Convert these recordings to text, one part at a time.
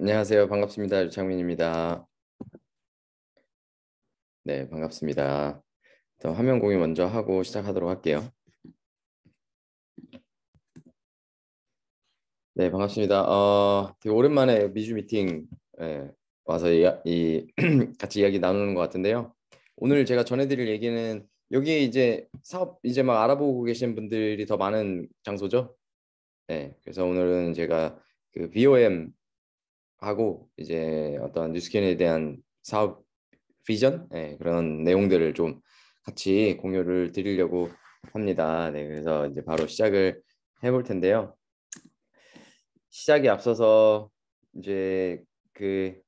안녕하세요. 반갑습니다. 유창민입니다. 네, 반갑습니다. 화면 공유 먼저 하고 시작하도록 할게요. 네, 반갑습니다. 어, 되게 오랜만에 미주 미팅 에 예, 와서 이, 이 같이 이야기 나누는 것 같은데요. 오늘 제가 전해드릴 얘기는 여기에 이제 사업 이제 막 알아보고 계신 분들이 더 많은 장소죠. 네, 그래서 오늘은 제가 그 BOM 하고 이제 어떤 뉴스킨에 대한 사업 비전 네, 그런 내용들을 좀 같이 공유를 드리려고 합니다. 네, 그래서 이제 바로 시작을 해볼 텐데요. 시작에 앞서서 이제 그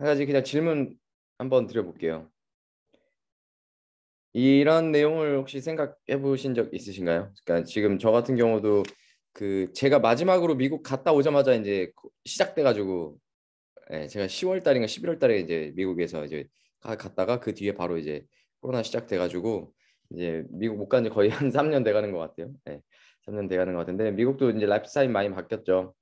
한 가지 그냥 질문 한번 드려볼게요. 이런 내용을 혹시 생각해 보신 적 있으신가요? 그러니까 지금 저 같은 경우도 그 제가 마지막으로 미국 갔다 오자마자 이제 시작돼 가지고 예, 제가 10월 달인가 11월 달에 이제 미국에서 이제 갔다가 그 뒤에 바로 이제 코로나 시작돼 가지고 이제 미국 못간지 거의 한 3년 돼 가는 것 같아요. 예. 3년 돼 가는 것 같은데 미국도 이제 라이프스타일 많이 바뀌었죠.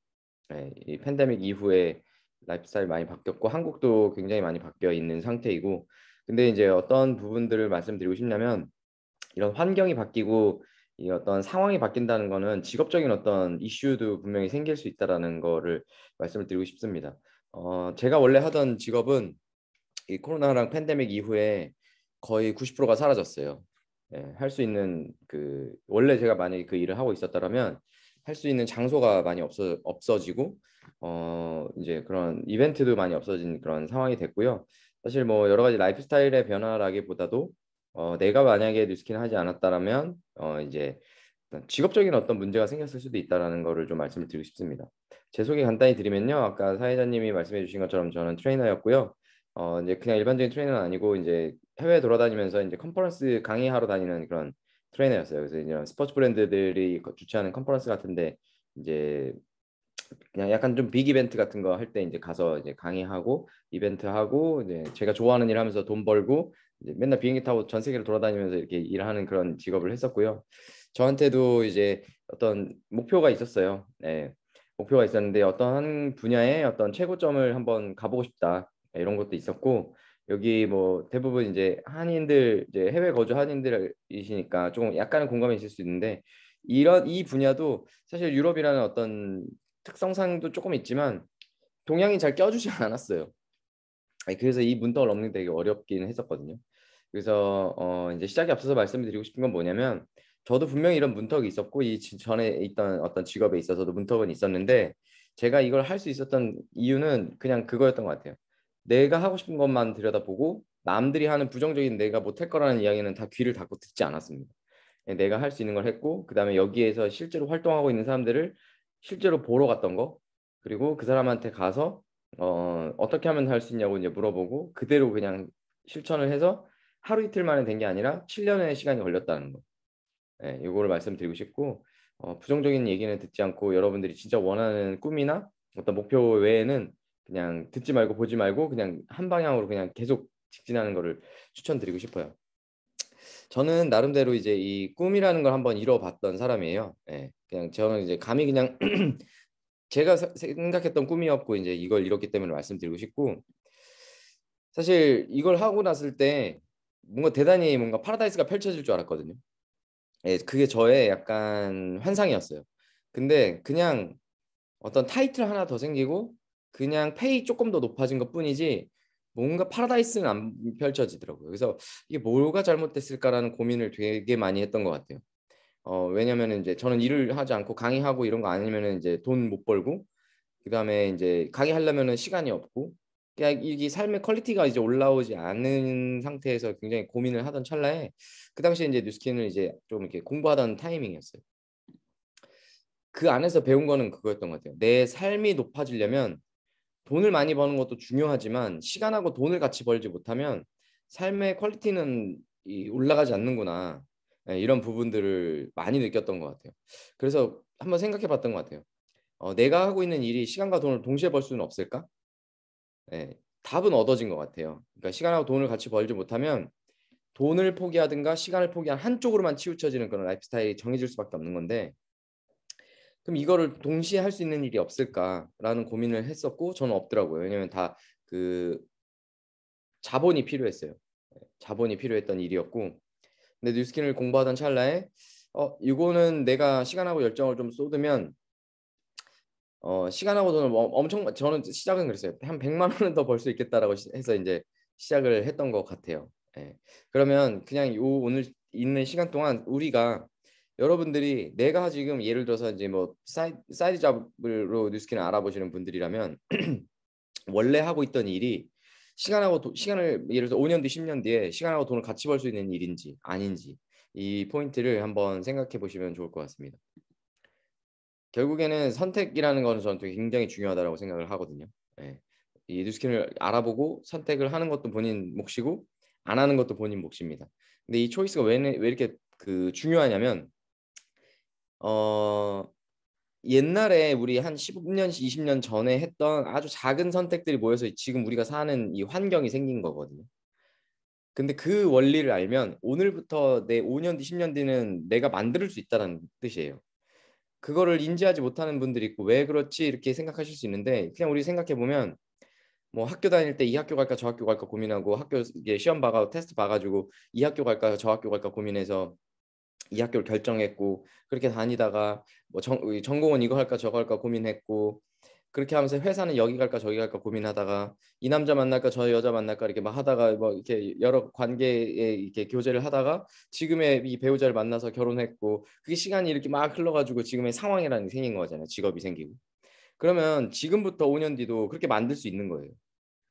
예, 이 팬데믹 이후에 라이프스타일 많이 바뀌었고 한국도 굉장히 많이 바뀌어 있는 상태이고 근데 이제 어떤 부분들을 말씀드리고 싶냐면 이런 환경이 바뀌고 이 어떤 상황이 바뀐다는 거는 직업적인 어떤 이슈도 분명히 생길 수 있다라는 거를 말씀을 드리고 싶습니다. 어, 제가 원래 하던 직업은 이 코로나랑 팬데믹 이후에 거의 90%가 사라졌어요. 예, 할수 있는 그 원래 제가 만약에 그 일을 하고 있었다면 할 수 있는 장소가 많이 없어 없어지고 어 이제 그런 이벤트도 많이 없어진 그런 상황이 됐고요. 사실 뭐 여러 가지 라이프스타일의 변화라기보다도 어, 내가 만약에 뉴스킨 하지 않았다라면 어 이제 직업적인 어떤 문제가 생겼을 수도 있다라는 거를 좀 말씀을 드리고 싶습니다. 제 소개 간단히 드리면요. 아까 사회자님이 말씀해 주신 것처럼 저는 트레이너였고요. 어 이제 그냥 일반적인 트레이너는 아니고 이제 해외 돌아다니면서 이제 컨퍼런스 강의하러 다니는 그런 트레이너였어요. 그래서 이런 스포츠 브랜드들이 주최하는 컨퍼런스 같은데 이제 그냥 약간 좀빅 이벤트 같은 거 할 때 이제 가서 이제 강의하고 이벤트 하고 이제 제가 좋아하는 일 하면서 돈 벌고 맨날 비행기 타고 전 세계를 돌아다니면서 이렇게 일하는 그런 직업을 했었고요. 저한테도 이제 어떤 목표가 있었어요. 네, 목표가 있었는데 어떤 한 분야의 어떤 최고점을 한번 가보고 싶다 네, 이런 것도 있었고 여기 뭐 대부분 이제 한인들 이제 해외 거주 한인들이시니까 조금 약간은 공감이 있을 수 있는데 이런 이 분야도 사실 유럽이라는 어떤 특성상도 조금 있지만 동양이 잘 껴주지 않았어요. 그래서 이 문턱을 넘는 게 되게 어렵긴 했었거든요. 그래서 어 이제 시작에 앞서서 말씀드리고 싶은 건 뭐냐면 저도 분명히 이런 문턱이 있었고 이 전에 있던 어떤 직업에 있어서도 문턱은 있었는데 제가 이걸 할 수 있었던 이유는 그냥 그거였던 것 같아요. 내가 하고 싶은 것만 들여다보고 남들이 하는 부정적인 내가 못할 거라는 이야기는 다 귀를 닫고 듣지 않았습니다. 예, 내가 할 수 있는 걸 했고 그다음에 여기에서 실제로 활동하고 있는 사람들을 실제로 보러 갔던 거 그리고 그 사람한테 가서 어, 어, 어떻게 하면 할 수 있냐고 이제 물어보고 그대로 그냥 실천을 해서 하루 이틀 만에 된 게 아니라 7년의 시간이 걸렸다는 거. 예, 이거를 말씀드리고 싶고 어, 부정적인 얘기는 듣지 않고 여러분들이 진짜 원하는 꿈이나 어떤 목표 외에는 그냥 듣지 말고 보지 말고 그냥 한 방향으로 그냥 계속 직진하는 거를 추천드리고 싶어요. 저는 나름대로 이제 이 꿈이라는 걸 한번 이뤄봤던 사람이에요. 예, 그냥 저는 이제 감히 그냥 제가 생각했던 꿈이었고 이제 이걸 잃었기 때문에 말씀드리고 싶고 사실 이걸 하고 났을 때 뭔가 대단히 뭔가 파라다이스가 펼쳐질 줄 알았거든요. 예, 그게 저의 약간 환상이었어요. 근데 그냥 어떤 타이틀 하나 더 생기고 그냥 페이 조금 더 높아진 것 뿐이지 뭔가 파라다이스는 안 펼쳐지더라고요. 그래서 이게 뭐가 잘못됐을까라는 고민을 되게 많이 했던 것 같아요. 어, 왜냐면은 이제 저는 일을 하지 않고 강의하고 이런 거 아니면은 이제 돈 못 벌고 그다음에 이제 강의하려면은 시간이 없고 그냥 이게 삶의 퀄리티가 이제 올라오지 않은 상태에서 굉장히 고민을 하던 찰나에 그 당시에 이제 뉴스킨을 이제 좀 이렇게 공부하던 타이밍이었어요. 그 안에서 배운 거는 그거였던 것 같아요. 내 삶이 높아지려면 돈을 많이 버는 것도 중요하지만 시간하고 돈을 같이 벌지 못하면 삶의 퀄리티는 올라가지 않는구나. 예, 이런 부분들을 많이 느꼈던 것 같아요. 그래서 한번 생각해 봤던 것 같아요. 어, 내가 하고 있는 일이 시간과 돈을 동시에 벌 수는 없을까? 네, 답은 얻어진 것 같아요. 그러니까 시간하고 돈을 같이 벌지 못하면 돈을 포기하든가 시간을 포기한 한쪽으로만 치우쳐지는 그런 라이프 스타일이 정해질 수밖에 없는 건데 그럼 이거를 동시에 할 수 있는 일이 없을까라는 고민을 했었고 저는 없더라고요. 왜냐하면 다 그 자본이 필요했어요. 예, 자본이 필요했던 일이었고 근데 뉴스킨을 공부하던 찰나에 어 이거는 내가 시간하고 열정을 좀 쏟으면 어 시간하고 돈을 엄청 저는 시작은 그랬어요 한 100만 원은 더 벌 수 있겠다라고 해서 이제 시작을 했던 것 같아요 예. 그러면 그냥 요 오늘 있는 시간 동안 우리가 여러분들이 내가 지금 예를 들어서 이제 뭐 사이, 사이드 잡으로 뉴스킨을 알아보시는 분들이라면 원래 하고 있던 일이 시간하고 도, 시간을 예를 들어 서 5년 뒤, 10년 뒤에 시간하고 돈을 같이 벌 수 있는 일인지 아닌지 이 포인트를 한번 생각해 보시면 좋을 것 같습니다. 결국에는 선택이라는 것은 저는 굉장히 중요하다고 생각을 하거든요. 네. 이 뉴스킨을 알아보고 선택을 하는 것도 본인 몫이고 안 하는 것도 본인 몫입니다. 근데 이 초이스가 왜, 왜 이렇게 그 중요하냐면 어 옛날에 우리 한 15년, 20년 전에 했던 아주 작은 선택들이 모여서 지금 우리가 사는 이 환경이 생긴 거거든요. 근데 그 원리를 알면 오늘부터 내 5년 뒤, 10년 뒤는 내가 만들 수 있다는 뜻이에요. 그거를 인지하지 못하는 분들이 있고 왜 그렇지 이렇게 생각하실 수 있는데 그냥 우리 생각해 보면 뭐 학교 다닐 때 이 학교 갈까 저 학교 갈까 고민하고 학교 이게 시험 봐가 테스트 봐가지고 이 학교 갈까 저 학교 갈까 고민해서 이 학교를 결정했고 그렇게 다니다가 뭐 전, 전공은 이거 할까 저거 할까 고민했고 그렇게 하면서 회사는 여기 갈까 저기 갈까 고민하다가 이 남자 만날까 저 여자 만날까 이렇게 막 하다가 뭐 이렇게 여러 관계에 이렇게 교제를 하다가 지금의 이 배우자를 만나서 결혼했고 그게 시간이 이렇게 막 흘러가지고 지금의 상황이라는 게 생긴 거잖아요 직업이 생기고 그러면 지금부터 5년 뒤도 그렇게 만들 수 있는 거예요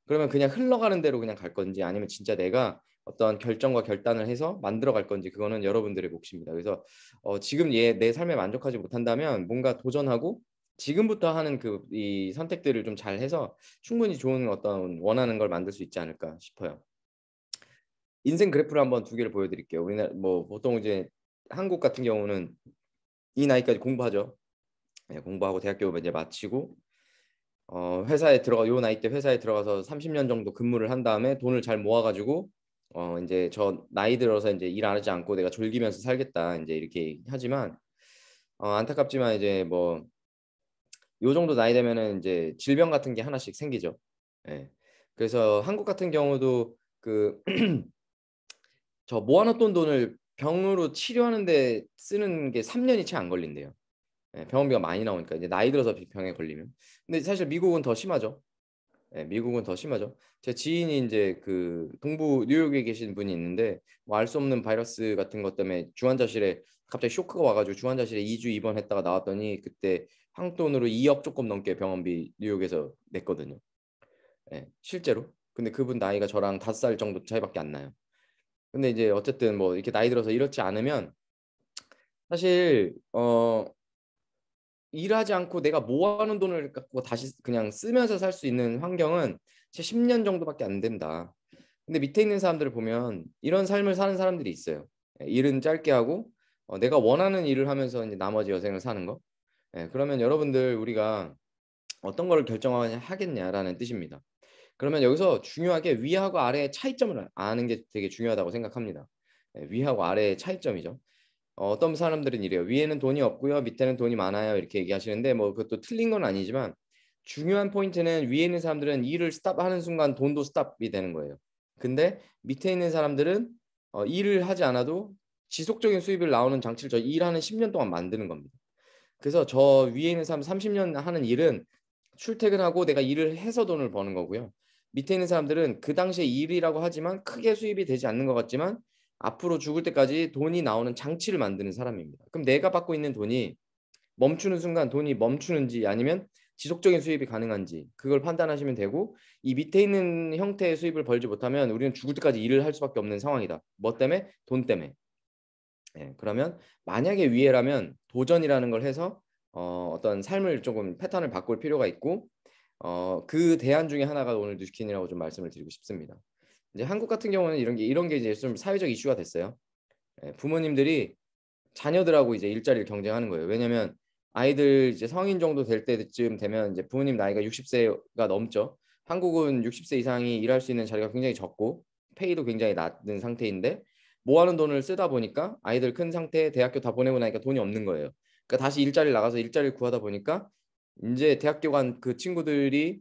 그러면 그냥 흘러가는 대로 그냥 갈 건지 아니면 진짜 내가 어떤 결정과 결단을 해서 만들어 갈 건지 그거는 여러분들의 몫입니다. 그래서 어, 지금 얘, 내 삶에 만족하지 못한다면 뭔가 도전하고 지금부터 하는 그 이 선택들을 좀 잘 해서 충분히 좋은 어떤 원하는 걸 만들 수 있지 않을까 싶어요. 인생 그래프를 한번 두 개를 보여드릴게요. 우리나라 뭐 보통 이제 한국 같은 경우는 이 나이까지 공부하죠. 예, 공부하고 대학교 이제 마치고 어, 회사에 들어가 요 나이 때 회사에 들어가서 30년 정도 근무를 한 다음에 돈을 잘 모아가지고 어 이제 저 나이 들어서 이제 일 안 하지 않고 내가 졸기면서 살겠다 이제 이렇게 하지만 어 안타깝지만 이제 뭐 요 정도 나이 되면은 이제 질병 같은 게 하나씩 생기죠. 예. 그래서 한국 같은 경우도 그저 모아놨던 돈을 병으로 치료하는데 쓰는 게 3년이 채 안 걸린대요. 예, 병원비가 많이 나오니까 이제 나이 들어서 병에 걸리면. 근데 사실 미국은 더 심하죠. 예, 미국은 더 심하죠. 제 지인이 이제 그 동부 뉴욕에 계신 분이 있는데 뭐알수 없는 바이러스 같은 것 때문에 주환자실에 갑자기 쇼크가 와가지고 주환자실에 2주 입원했다가 나왔더니 그때 한국 돈으로 2억 조금 넘게 병원비 뉴욕에서 냈거든요. 예, 실제로. 근데 그분 나이가 저랑 5살 정도 차이밖에 안 나요. 근데 이제 어쨌든 뭐 이렇게 나이 들어서 이렇지 않으면 사실 어 일하지 않고 내가 모아놓은 뭐 돈을 갖고 다시 그냥 쓰면서 살 수 있는 환경은 제 10년 정도밖에 안 된다. 근데 밑에 있는 사람들을 보면 이런 삶을 사는 사람들이 있어요. 예, 일은 짧게 하고 어, 내가 원하는 일을 하면서 이제 나머지 여생을 사는 거. 예, 그러면 여러분들 우리가 어떤 걸 결정하냐 하겠냐라는 뜻입니다. 그러면 여기서 중요하게 위하고 아래의 차이점을 아는 게 되게 중요하다고 생각합니다. 예, 위하고 아래의 차이점이죠. 어, 어떤 사람들은 이래요. 위에는 돈이 없고요. 밑에는 돈이 많아요. 이렇게 얘기하시는데 뭐 그것도 틀린 건 아니지만 중요한 포인트는 위에 있는 사람들은 일을 스탑하는 순간 돈도 스탑이 되는 거예요. 근데 밑에 있는 사람들은 어, 일을 하지 않아도 지속적인 수입을 나오는 장치를 저 일하는 10년 동안 만드는 겁니다. 그래서 저 위에 있는 사람 30년 하는 일은 출퇴근하고 내가 일을 해서 돈을 버는 거고요. 밑에 있는 사람들은 그 당시에 일이라고 하지만 크게 수입이 되지 않는 것 같지만 앞으로 죽을 때까지 돈이 나오는 장치를 만드는 사람입니다. 그럼 내가 받고 있는 돈이 멈추는 순간 돈이 멈추는지 아니면 지속적인 수입이 가능한지 그걸 판단하시면 되고 이 밑에 있는 형태의 수입을 벌지 못하면 우리는 죽을 때까지 일을 할 수밖에 없는 상황이다. 뭐 때문에? 돈 때문에. 예, 그러면 만약에 위해라면 도전이라는 걸 해서 어, 어떤 삶을 조금 패턴을 바꿀 필요가 있고 어, 그 대안 중에 하나가 오늘 뉴스킨이라고 좀 말씀을 드리고 싶습니다. 이제 한국 같은 경우는 이런 게 이런 게 이제 좀 사회적 이슈가 됐어요. 예, 부모님들이 자녀들하고 이제 일자리를 경쟁하는 거예요. 왜냐하면 아이들 이제 성인 정도 될 때쯤 되면 이제 부모님 나이가 60세가 넘죠. 한국은 60세 이상이 일할 수 있는 자리가 굉장히 적고 페이도 굉장히 낮은 상태인데 모아는 돈을 쓰다 보니까 아이들 큰 상태 대학교 다 보내고 나니까 돈이 없는 거예요. 그러니까 다시 일자리를 나가서 일자리를 구하다 보니까 이제 대학교 간 그 친구들이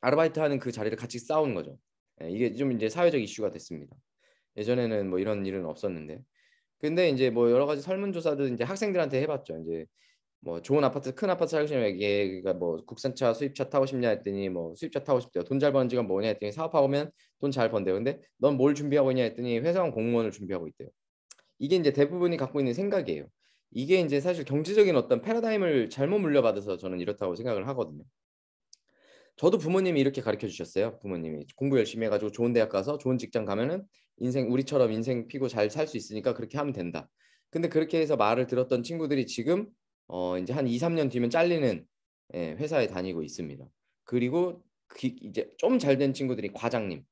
아르바이트 하는 그 자리를 같이 싸우는 거죠. 예, 이게 좀 이제 사회적 이슈가 됐습니다. 예전에는 뭐 이런 일은 없었는데 근데 이제 뭐 여러 가지 설문조사도 이제 학생들한테 해봤죠. 이제 뭐 좋은 아파트 큰 아파트 살고 싶냐 얘기가 뭐 국산차 수입차 타고 싶냐 했더니 뭐 수입차 타고 싶대요 돈 잘 버는 지가 뭐냐 했더니 사업하고 면돈 잘 번대요 근데 넌 뭘 준비하고 있냐 했더니 회사원 공무원을 준비하고 있대요 이게 이제 대부분이 갖고 있는 생각이에요 이게 이제 사실 경제적인 어떤 패러다임을 잘못 물려받아서 저는 이렇다고 생각을 하거든요 저도 부모님이 이렇게 가르쳐 주셨어요. 부모님이 공부 열심히 해가지고 좋은 대학 가서 좋은 직장 가면은 인생 우리처럼 인생 피고 잘 살 수 있으니까 그렇게 하면 된다. 근데 그렇게 해서 말을 들었던 친구들이 지금 어 이제 한 2, 3년 뒤면 잘리는 예, 회사에 다니고 있습니다. 그리고 그 이제 좀 잘 된 친구들이 과장님,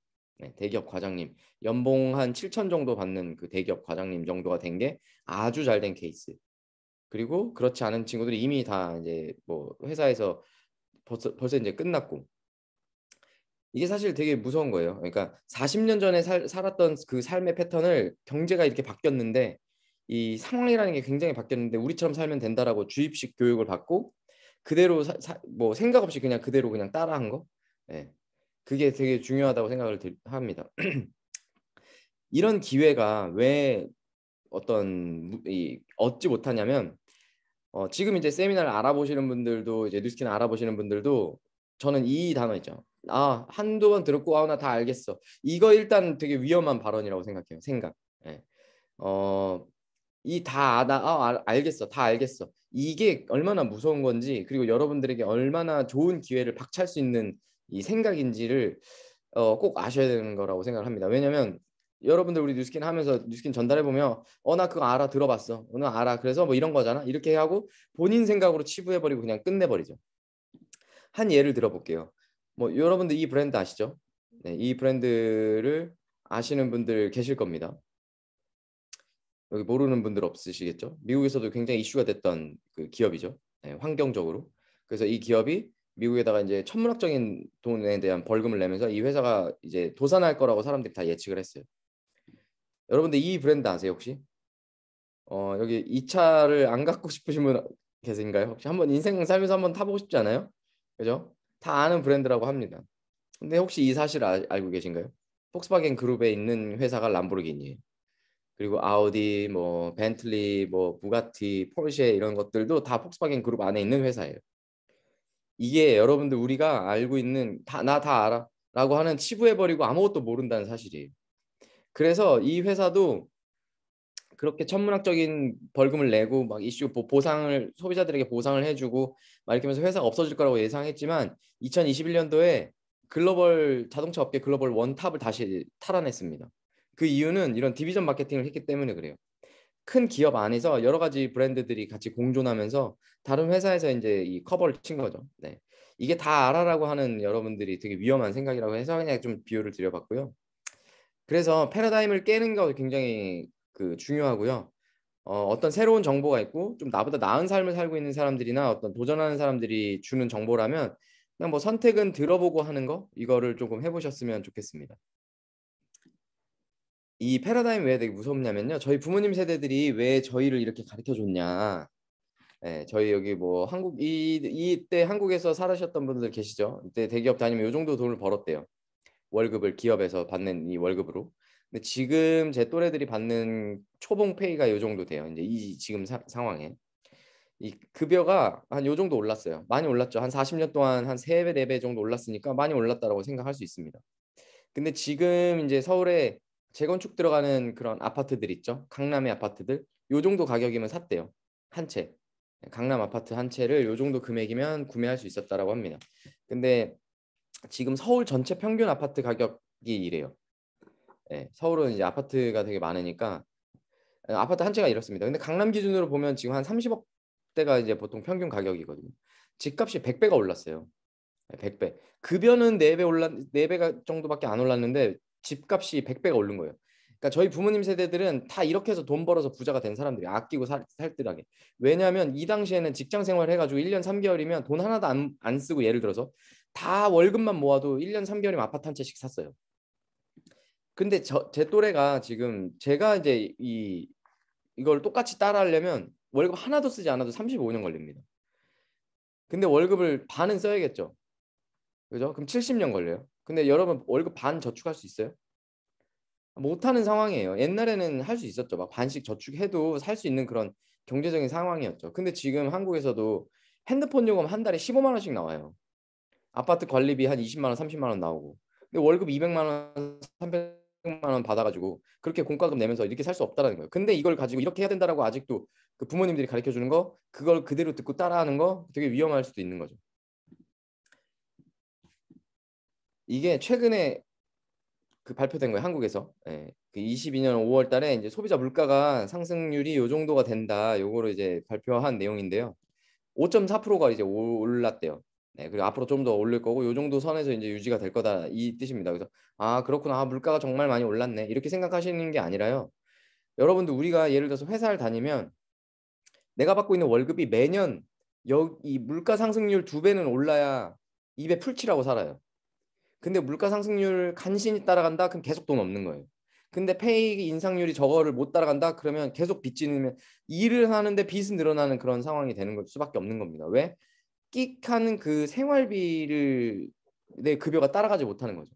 예, 대기업 과장님, 연봉 한 7천 정도 받는 그 대기업 과장님 정도가 된 게 아주 잘 된 케이스. 그리고 그렇지 않은 친구들이 이미 다 이제 뭐 회사에서 벌써, 벌써 이제 끝났고 이게 사실 되게 무서운 거예요. 그러니까 40년 전에 살, 살았던 그 삶의 패턴을 경제가 이렇게 바뀌었는데 이 상황이라는 게 굉장히 바뀌었는데 우리처럼 살면 된다라고 주입식 교육을 받고 그대로 사, 사, 뭐 생각 없이 그냥 그대로 그냥 따라한 거, 예, 그게 되게 중요하다고 생각을 들, 합니다. 이런 기회가 왜 어떤 이 얻지 못하냐면 어, 지금 이제 세미나를 알아보시는 분들도 이제 뉴스킨 알아보시는 분들도 저는 이 단어 있죠. 아 한두 번 들었고 아우 나 다 알겠어. 이거 일단 되게 위험한 발언이라고 생각해요. 생각. 예. 어이 다아 아, 아, 알겠어 다 알겠어. 이게 얼마나 무서운 건지 그리고 여러분들에게 얼마나 좋은 기회를 박찰 수 있는 이 생각인지를 어, 꼭 아셔야 되는 거라고 생각을 합니다. 왜냐하면 여러분들 우리 뉴스킨 하면서 뉴스킨 전달해 보면 어나 그거 알아 들어봤어 어나 알아 그래서 뭐 이런 거잖아 이렇게 하고 본인 생각으로 치부해 버리고 그냥 끝내 버리죠 한 예를 들어볼게요 뭐 여러분들 이 브랜드 아시죠 네, 이 브랜드를 아시는 분들 계실 겁니다 여기 모르는 분들 없으시겠죠 미국에서도 굉장히 이슈가 됐던 그 기업이죠 네, 환경적으로 그래서 이 기업이 미국에다가 이제 천문학적인 돈에 대한 벌금을 내면서 이 회사가 이제 도산할 거라고 사람들이 다 예측을 했어요. 여러분들 이 브랜드 아세요 혹시? 어 여기 이 차를 안 갖고 싶으신 분 계신가요? 혹시 한번 인생 살면서 한번 타보고 싶지 않아요? 그죠? 다 아는 브랜드라고 합니다. 근데 혹시 이 사실 아, 알고 계신가요? 폭스바겐 그룹에 있는 회사가 람보르기니 그리고 아우디, 뭐 벤틀리, 뭐 부가티, 포르쉐 이런 것들도 다 폭스바겐 그룹 안에 있는 회사예요. 이게 여러분들 우리가 알고 있는 다 나 다 알아라고 하는 치부해 버리고 아무것도 모른다는 사실이에요. 그래서 이 회사도 그렇게 천문학적인 벌금을 내고 막 이슈 보상을 소비자들에게 보상을 해주고 막 이렇게 하면서 회사가 없어질 거라고 예상했지만 2021년도에 글로벌 자동차 업계 글로벌 원탑을 다시 탈환했습니다. 그 이유는 이런 디비전 마케팅을 했기 때문에 그래요. 큰 기업 안에서 여러 가지 브랜드들이 같이 공존하면서 다른 회사에서 이제 이 커버를 친 거죠. 네. 이게 다 알아라고 하는 여러분들이 되게 위험한 생각이라고 해서 그냥 좀 비유를 드려봤고요. 그래서 패러다임을 깨는 것도 굉장히 그 중요하고요. 어, 어떤 새로운 정보가 있고 좀 나보다 나은 삶을 살고 있는 사람들이나 어떤 도전하는 사람들이 주는 정보라면 그냥 뭐 선택은 들어보고 하는 거 이거를 조금 해보셨으면 좋겠습니다. 이 패러다임 왜 되게 무섭냐면요. 저희 부모님 세대들이 왜 저희를 이렇게 가르쳐 줬냐. 네, 저희 여기 뭐 한국 이 이때 한국에서 살으셨던 분들 계시죠? 이때 대기업 다니면 요 정도 돈을 벌었대요. 월급을 기업에서 받는 이 월급으로. 근데 지금 제 또래들이 받는 초봉 페이가 요 정도 돼요. 이제 이 지금 사, 상황에 이 급여가 한 요 정도 올랐어요. 많이 올랐죠. 한 40년 동안 한 3배, 4배 정도 올랐으니까 많이 올랐다라고 생각할 수 있습니다. 근데 지금 이제 서울에 재건축 들어가는 그런 아파트들 있죠. 강남의 아파트들 요 정도 가격이면 샀대요. 한 채. 강남 아파트 한 채를 요 정도 금액이면 구매할 수 있었다라고 합니다. 근데 지금 서울 전체 평균 아파트 가격이 이래요. 네, 서울은 이제 아파트가 되게 많으니까 예, 아파트 한 채가 이렇습니다. 근데 강남 기준으로 보면 지금 한 30억대가 이제 보통 평균 가격이거든요. 집값이 100배가 올랐어요. 100배. 예, 급여는 4배 올랐 4배가 정도밖에 안 올랐는데 집값이 100배가 오른 거예요. 그러니까 저희 부모님 세대들은 다 이렇게 해서 돈 벌어서 부자가 된 사람들이 아끼고 살, 뜰하게 왜냐하면 이 당시에는 직장 생활 해가지고 1년 3개월이면 돈 하나도 안, 안 쓰고 예를 들어서 다 월급만 모아도 1년 3개월이면 아파트 한 채씩 샀어요. 근데 저, 제 또래가 지금 제가 이제 이 이걸 똑같이 따라하려면 월급 하나도 쓰지 않아도 35년 걸립니다. 근데 월급을 반은 써야겠죠. 그죠? 그럼 70년 걸려요. 근데 여러분 월급 반 저축할 수 있어요? 못하는 상황이에요. 옛날에는 할 수 있었죠. 막 반씩 저축해도 살 수 있는 그런 경제적인 상황이었죠. 근데 지금 한국에서도 핸드폰 요금 한 달에 15만 원씩 나와요. 아파트 관리비 한 20만 원, 30만 원 나오고. 근데 월급 200만 원, 300만 원 받아가지고 그렇게 공과금 내면서 이렇게 살 수 없다라는 거예요. 근데 이걸 가지고 이렇게 해야 된다라고 아직도 그 부모님들이 가르쳐 주는 거, 그걸 그대로 듣고 따라하는 거 되게 위험할 수도 있는 거죠. 이게 최근에 그 발표된 거예요 한국에서 예. 그 22년 5월달에 이제 소비자 물가가 상승률이 요 정도가 된다 요거로 이제 발표한 내용인데요 5.4%가 이제 올랐대요 네, 그리고 앞으로 좀 더 올릴 거고 요 정도 선에서 이제 유지가 될 거다 이 뜻입니다. 그래서 아 그렇구나 아, 물가가 정말 많이 올랐네 이렇게 생각하시는 게 아니라요. 여러분들 우리가 예를 들어서 회사를 다니면 내가 받고 있는 월급이 매년 여, 이 물가 상승률 두 배는 올라야 입에 풀칠하고 살아요. 근데 물가 상승률 간신히 따라간다 그럼 계속 돈 없는 거예요. 근데 페이 인상률이 저거를 못 따라간다 그러면 계속 빚지는 일을 하는데 빚은 늘어나는 그런 상황이 되는 걸 수밖에 없는 겁니다. 왜? 끽하는 그 생활비를 내 급여가 따라가지 못하는 거죠.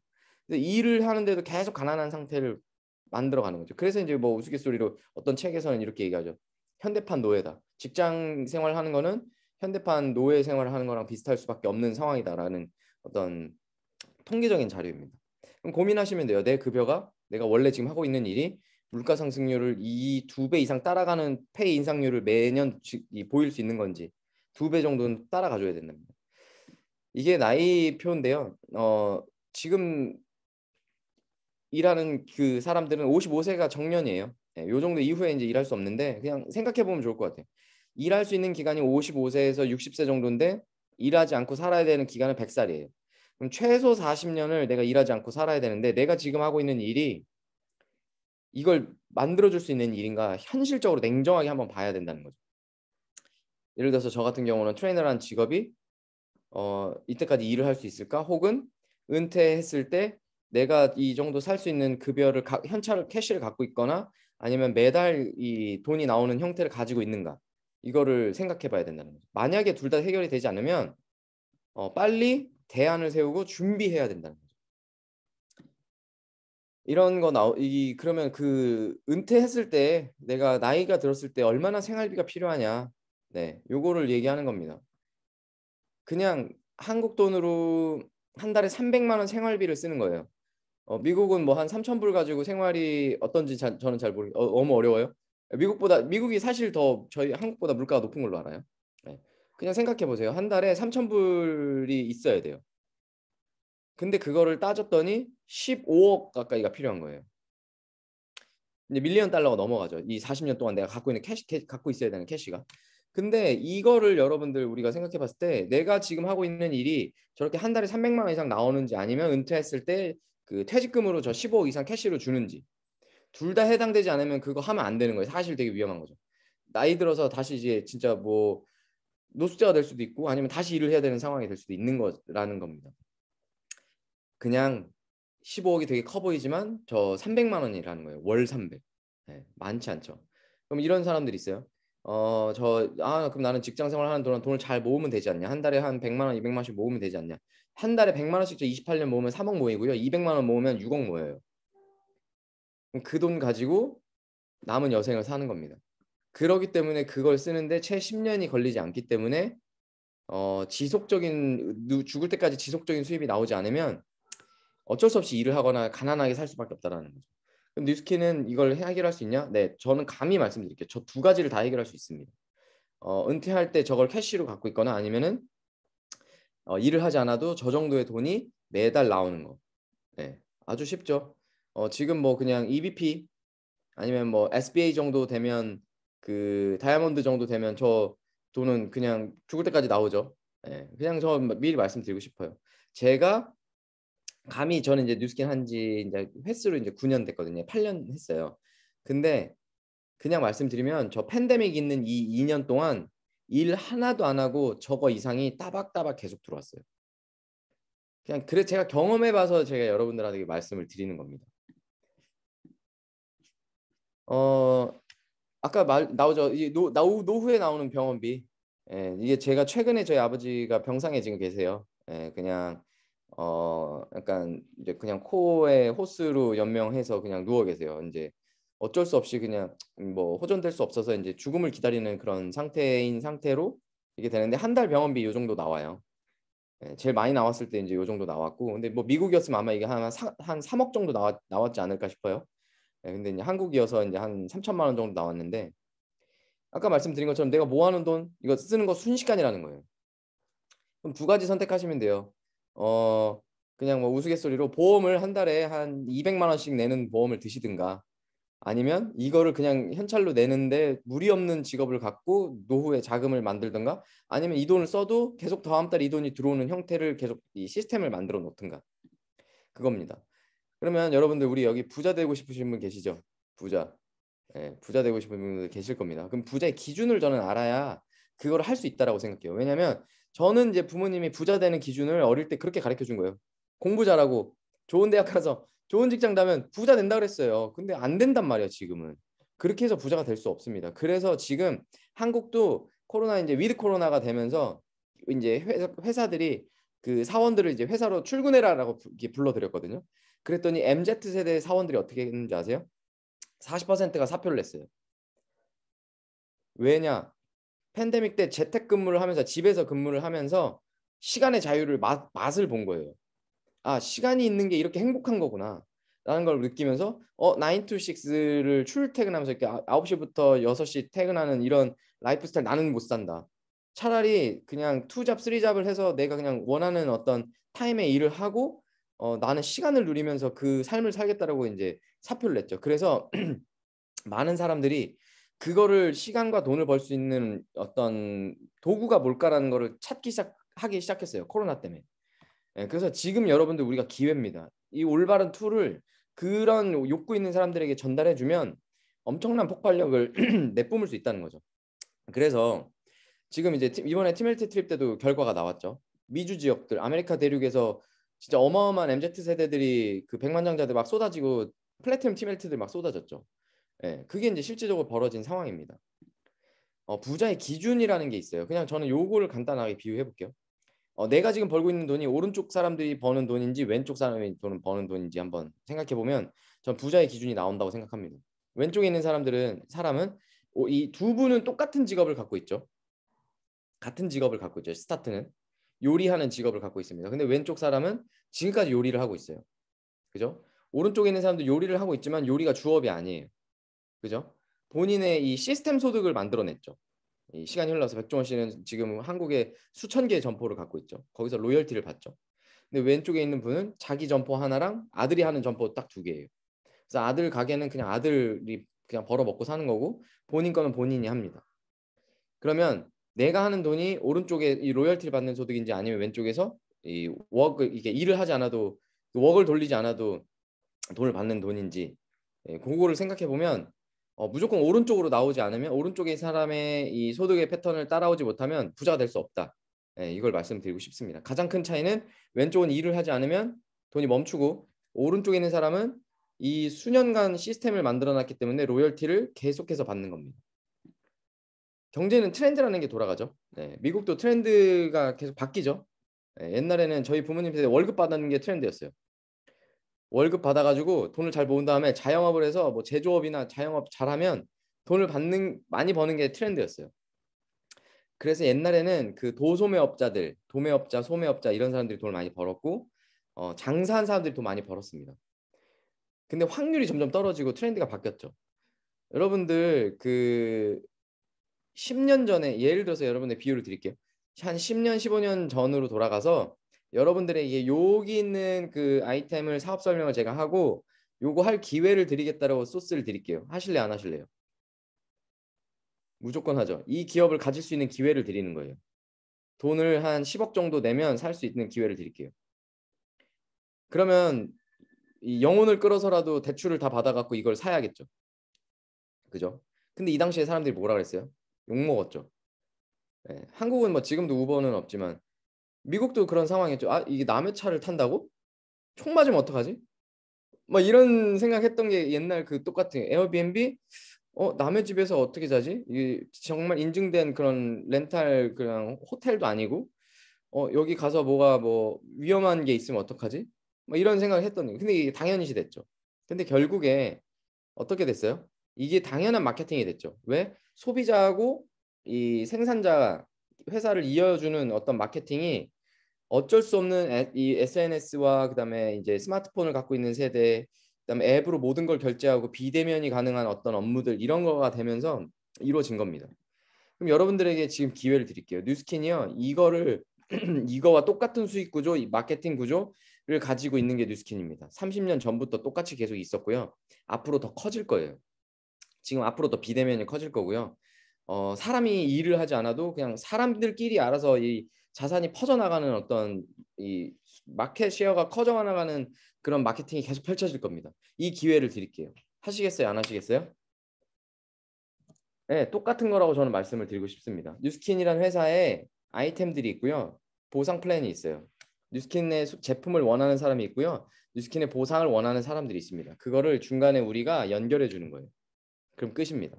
근데 일을 하는데도 계속 가난한 상태를 만들어가는 거죠. 그래서 이제 뭐 우스갯소리로 어떤 책에서는 이렇게 얘기하죠. 현대판 노예다. 직장 생활하는 거는 현대판 노예 생활하는 거랑 비슷할 수밖에 없는 상황이다라는 어떤 통계적인 자료입니다. 그럼 고민하시면 돼요. 내 급여가 내가 원래 지금 하고 있는 일이 물가 상승률을 이 두 배 이상 따라가는 페이 인상률을 매년 보일 수 있는 건지 두배 정도는 따라가줘야 된답니다. 이게 나이표인데요. 어, 지금 일하는 그 사람들은 55세가 정년이에요. 네, 요 정도 이후에 이제 일할 수 없는데 그냥 생각해 보면 좋을 것 같아요. 일할 수 있는 기간이 55세에서 60세 정도인데 일하지 않고 살아야 되는 기간은 100살이에요. 그럼 최소 40년을 내가 일하지 않고 살아야 되는데 내가 지금 하고 있는 일이 이걸 만들어 줄 수 있는 일인가 현실적으로 냉정하게 한번 봐야 된다는 거죠. 예를 들어서 저 같은 경우는 트레이너라는 직업이 어, 이때까지 일을 할 수 있을까? 혹은 은퇴했을 때 내가 이 정도 살 수 있는 급여를 가, 현찰을 캐시를 갖고 있거나 아니면 매달 이 돈이 나오는 형태를 가지고 있는가 이거를 생각해 봐야 된다는 거죠. 만약에 둘 다 해결이 되지 않으면 어, 빨리 대안을 세우고 준비해야 된다는 거죠. 이런 거 나오 이 그러면 그 은퇴했을 때 내가 나이가 들었을 때 얼마나 생활비가 필요하냐 네, 요거를 얘기하는 겁니다. 그냥 한국 돈으로 한 달에 300만 원 생활비를 쓰는 거예요. 어, 미국은 뭐 한 3천 불 가지고 생활이 어떤지 자, 저는 잘 모르. 어, 너무 어려워요. 미국보다 미국이 사실 더 저희 한국보다 물가가 높은 걸로 알아요. 네. 그냥 생각해 보세요. 한 달에 3천 불이 있어야 돼요. 근데 그거를 따졌더니 15억 가까이가 필요한 거예요. 이제 밀리언 달러가 넘어가죠. 이 40년 동안 내가 갖고 있는 캐시, 캐, 갖고 있어야 되는 캐시가. 근데 이거를 여러분들 우리가 생각해 봤을 때 내가 지금 하고 있는 일이 저렇게 한 달에 300만 원 이상 나오는지 아니면 은퇴했을 때 그 퇴직금으로 저 15억 이상 캐시로 주는지 둘 다 해당되지 않으면 그거 하면 안 되는 거예요. 사실 되게 위험한 거죠. 나이 들어서 다시 이제 진짜 뭐 노숙자가 될 수도 있고 아니면 다시 일을 해야 되는 상황이 될 수도 있는 거라는 겁니다. 그냥 15억이 되게 커 보이지만 저 300만 원이라는 거예요. 월 300. 네, 많지 않죠. 그럼 이런 사람들이 있어요. 어저아 그럼 나는 직장 생활하는 동안 돈을 잘 모으면 되지 않냐 한 달에 한 100만 원 200만씩 모으면 되지 않냐 한 달에 100만 원씩 저 28년 모으면 3억 모이고요 200만 원 모으면 6억 모여요 그돈 그 가지고 남은 여생을 사는 겁니다 그러기 때문에 그걸 쓰는데 최 10년이 걸리지 않기 때문에 어 지속적인 죽을 때까지 지속적인 수입이 나오지 않으면 어쩔 수 없이 일을 하거나 가난하게 살 수밖에 없다라는 거죠 뉴스키는 이걸 해결할 수 있냐? 네, 저는 감히 말씀드릴게요. 저 두 가지를 다 해결할 수 있습니다. 어, 은퇴할 때 저걸 캐시로 갖고 있거나 아니면은 어, 일을 하지 않아도 저 정도의 돈이 매달 나오는 거. 네, 아주 쉽죠. 어, 지금 뭐 그냥 EBP 아니면 뭐 SBA 정도 되면 그 다이아몬드 정도 되면 저 돈은 그냥 죽을 때까지 나오죠. 네, 그냥 저 미리 말씀드리고 싶어요. 제가 감히 저는 이제 뉴스킨 한지 이제 횟수로 이제 9년 됐거든요. 8년 했어요. 근데 그냥 말씀드리면 저 팬데믹 있는 이 2년 동안 일 하나도 안 하고 저거 이상이 따박따박 계속 들어왔어요. 그냥 그래 제가 경험해 봐서 제가 여러분들한테 말씀을 드리는 겁니다. 어 아까 말 나오죠 이 노, 노, 노후에 나오는 병원비 예, 이게 제가 최근에 저희 아버지가 병상에 지금 계세요. 예, 그냥 어 약간 이제 그냥 코에 호스로 연명해서 그냥 누워 계세요. 이제 어쩔 수 없이 그냥 뭐 호전될 수 없어서 이제 죽음을 기다리는 그런 상태인 상태로 이게 되는데 한 달 병원비 요 정도 나와요. 예, 제일 많이 나왔을 때 이제 요 정도 나왔고 근데 뭐 미국이었으면 아마 이게 한한 한 3억 정도 나왔, 나왔지 않을까 싶어요. 예, 근데 이제 한국이어서 이제 한 3천만 원 정도 나왔는데 아까 말씀드린 것처럼 내가 모아놓은 돈 이거 쓰는 거 순식간이라는 거예요. 그럼 두 가지 선택하시면 돼요. 어 그냥 뭐 우스갯소리로 보험을 한 달에 한 200만 원씩 내는 보험을 드시든가 아니면 이거를 그냥 현찰로 내는데 무리 없는 직업을 갖고 노후에 자금을 만들든가 아니면 이 돈을 써도 계속 다음 달 이 돈이 들어오는 형태를 계속 이 시스템을 만들어 놓든가 그겁니다. 그러면 여러분들 우리 여기 부자 되고 싶으신 분 계시죠? 부자. 예, 부자 되고 싶은 분들 계실 겁니다. 그럼 부자의 기준을 저는 알아야 그걸 할 수 있다라고 생각해요. 왜냐면 저는 이제 부모님이 부자 되는 기준을 어릴 때 그렇게 가르쳐 준 거예요. 공부 잘하고 좋은 대학 가서 좋은 직장 가면 부자 된다 그랬어요. 근데 안 된단 말이에요, 지금은. 그렇게 해서 부자가 될 수 없습니다. 그래서 지금 한국도 코로나 이제 위드 코로나가 되면서 이제 회사, 회사들이 그 사원들을 이제 회사로 출근해라라고 불러드렸거든요. 그랬더니 MZ 세대 사원들이 어떻게 했는지 아세요? 40%가 사표를 냈어요. 왜냐? 팬데믹 때 재택근무를 하면서 집에서 근무를 하면서 시간의 자유를 맛, 맛을 본 거예요. 아 시간이 있는 게 이렇게 행복한 거구나. 라는 걸 느끼면서 어 9to6를 출퇴근하면서 이렇게 9시부터 아, 6시 퇴근하는 이런 라이프 스타일 나는 못 산다. 차라리 그냥 투잡 쓰리잡을 해서 내가 그냥 원하는 어떤 타임의 일을 하고 어 나는 시간을 누리면서 그 삶을 살겠다라고 이제 사표를 냈죠. 그래서 많은 사람들이 그거를 시간과 돈을 벌 수 있는 어떤 도구가 뭘까라는 거를 찾기 시작하기 시작했어요. 코로나 때문에. 예, 그래서 지금 여러분들 우리가 기회입니다. 이 올바른 툴을 그런 욕구 있는 사람들에게 전달해 주면 엄청난 폭발력을 내뿜을 수 있다는 거죠. 그래서 지금 이제 이번에 티멜트 트립 때도 결과가 나왔죠. 미주 지역들 아메리카 대륙에서 진짜 어마어마한 MZ 세대들이 그 백만장자들 막 쏟아지고 플래티넘 티멜트들막 쏟아졌죠. 예, 그게 이제 실제적으로 벌어진 상황입니다. 어, 부자의 기준이라는 게 있어요. 그냥 저는 요거를 간단하게 비유해 볼게요. 어, 내가 지금 벌고 있는 돈이 오른쪽 사람들이 버는 돈인지 왼쪽 사람이 돈 버는 돈인지 한번 생각해 보면 전 부자의 기준이 나온다고 생각합니다. 왼쪽에 있는 사람들은 사람은 이 두 분은 똑같은 직업을 갖고 있죠. 같은 직업을 갖고 있죠. 스타트는 요리하는 직업을 갖고 있습니다. 근데 왼쪽 사람은 지금까지 요리를 하고 있어요. 그죠? 오른쪽에 있는 사람도 요리를 하고 있지만 요리가 주업이 아니에요. 그죠? 본인의 이 시스템 소득을 만들어냈죠. 이 시간이 흘러서 백종원 씨는 지금 한국에 수천 개의 점포를 갖고 있죠. 거기서 로열티를 받죠. 근데 왼쪽에 있는 분은 자기 점포 하나랑 아들이 하는 점포 딱 두 개예요. 그래서 아들 가게는 그냥 아들이 그냥 벌어 먹고 사는 거고 본인 거는 본인이 합니다. 그러면 내가 하는 돈이 오른쪽에 이 로열티를 받는 소득인지 아니면 왼쪽에서 이 워크 이게 일을 하지 않아도 그 워크를 돌리지 않아도 돈을 받는 돈인지 예, 그거를 생각해 보면 어, 무조건 오른쪽으로 나오지 않으면 오른쪽의 사람의 이 소득의 패턴을 따라오지 못하면 부자가 될 수 없다. 예, 이걸 말씀드리고 싶습니다. 가장 큰 차이는 왼쪽은 일을 하지 않으면 돈이 멈추고 오른쪽에 있는 사람은 이 수년간 시스템을 만들어놨기 때문에 로열티를 계속해서 받는 겁니다. 경제는 트렌드라는 게 돌아가죠. 예, 미국도 트렌드가 계속 바뀌죠. 예, 옛날에는 저희 부모님 세대 월급 받는 게 트렌드였어요. 월급 받아가지고 돈을 잘 모은 다음에 자영업을 해서 뭐 제조업이나 자영업 잘하면 돈을 받는 많이 버는 게 트렌드였어요. 그래서 옛날에는 그 도소매업자들, 도매업자, 소매업자 이런 사람들이 돈을 많이 벌었고 어, 장사한 사람들이 돈 많이 벌었습니다. 근데 확률이 점점 떨어지고 트렌드가 바뀌었죠. 여러분들 그 10년 전에 예를 들어서 여러분의 비유를 드릴게요. 한 10년, 15년 전으로 돌아가서 여러분들에게 여기 있는 그 아이템을 사업 설명을 제가 하고 요거 할 기회를 드리겠다라고 소스를 드릴게요. 하실래 요안 하실래요? 무조건 하죠. 이 기업을 가질 수 있는 기회를 드리는 거예요. 돈을 한 10억 정도 내면 살 수 있는 기회를 드릴게요. 그러면 이 영혼을 끌어서라도 대출을 다 받아갖고 이걸 사야겠죠. 그죠? 근데 이 당시에 사람들이 뭐라 그랬어요? 욕 먹었죠. 네. 예, 한국은 뭐 지금도 우버는 없지만 미국도 그런 상황이었죠. 아 이게 남의 차를 탄다고? 총 맞으면 어떡하지? 막 이런 생각했던 게 옛날 그 똑같은 에어비앤비 어 남의 집에서 어떻게 자지? 이 정말 인증된 그런 렌탈 그냥 호텔도 아니고 어 여기 가서 뭐가 뭐 위험한 게 있으면 어떡하지? 막 이런 생각을 했던 게 근데 이게 당연시 됐죠. 근데 결국에 어떻게 됐어요? 이게 당연한 마케팅이 됐죠. 왜 소비자하고 이 생산자 회사를 이어주는 어떤 마케팅이 어쩔 수 없는 이 SNS와 그다음에 이제 스마트폰을 갖고 있는 세대 그다음에 앱으로 모든 걸 결제하고 비대면이 가능한 어떤 업무들 이런 거가 되면서 이루어진 겁니다. 그럼 여러분들에게 지금 기회를 드릴게요. 뉴스킨이요. 이거를 이거와 똑같은 수익 구조, 마케팅 구조를 가지고 있는 게 뉴스킨입니다. 30년 전부터 똑같이 계속 있었고요. 앞으로 더 커질 거예요. 지금 앞으로 더 비대면이 커질 거고요. 어, 사람이 일을 하지 않아도 그냥 사람들끼리 알아서 이 자산이 퍼져나가는 어떤 이 마켓 시어가 커져나가는 그런 마케팅이 계속 펼쳐질 겁니다. 이 기회를 드릴게요. 하시겠어요? 안 하시겠어요? 네, 똑같은 거라고 저는 말씀을 드리고 싶습니다. 뉴스킨이라는 회사에 아이템들이 있고요. 보상 플랜이 있어요. 뉴스킨의 제품을 원하는 사람이 있고요. 뉴스킨의 보상을 원하는 사람들이 있습니다. 그거를 중간에 우리가 연결해 주는 거예요. 그럼 끝입니다.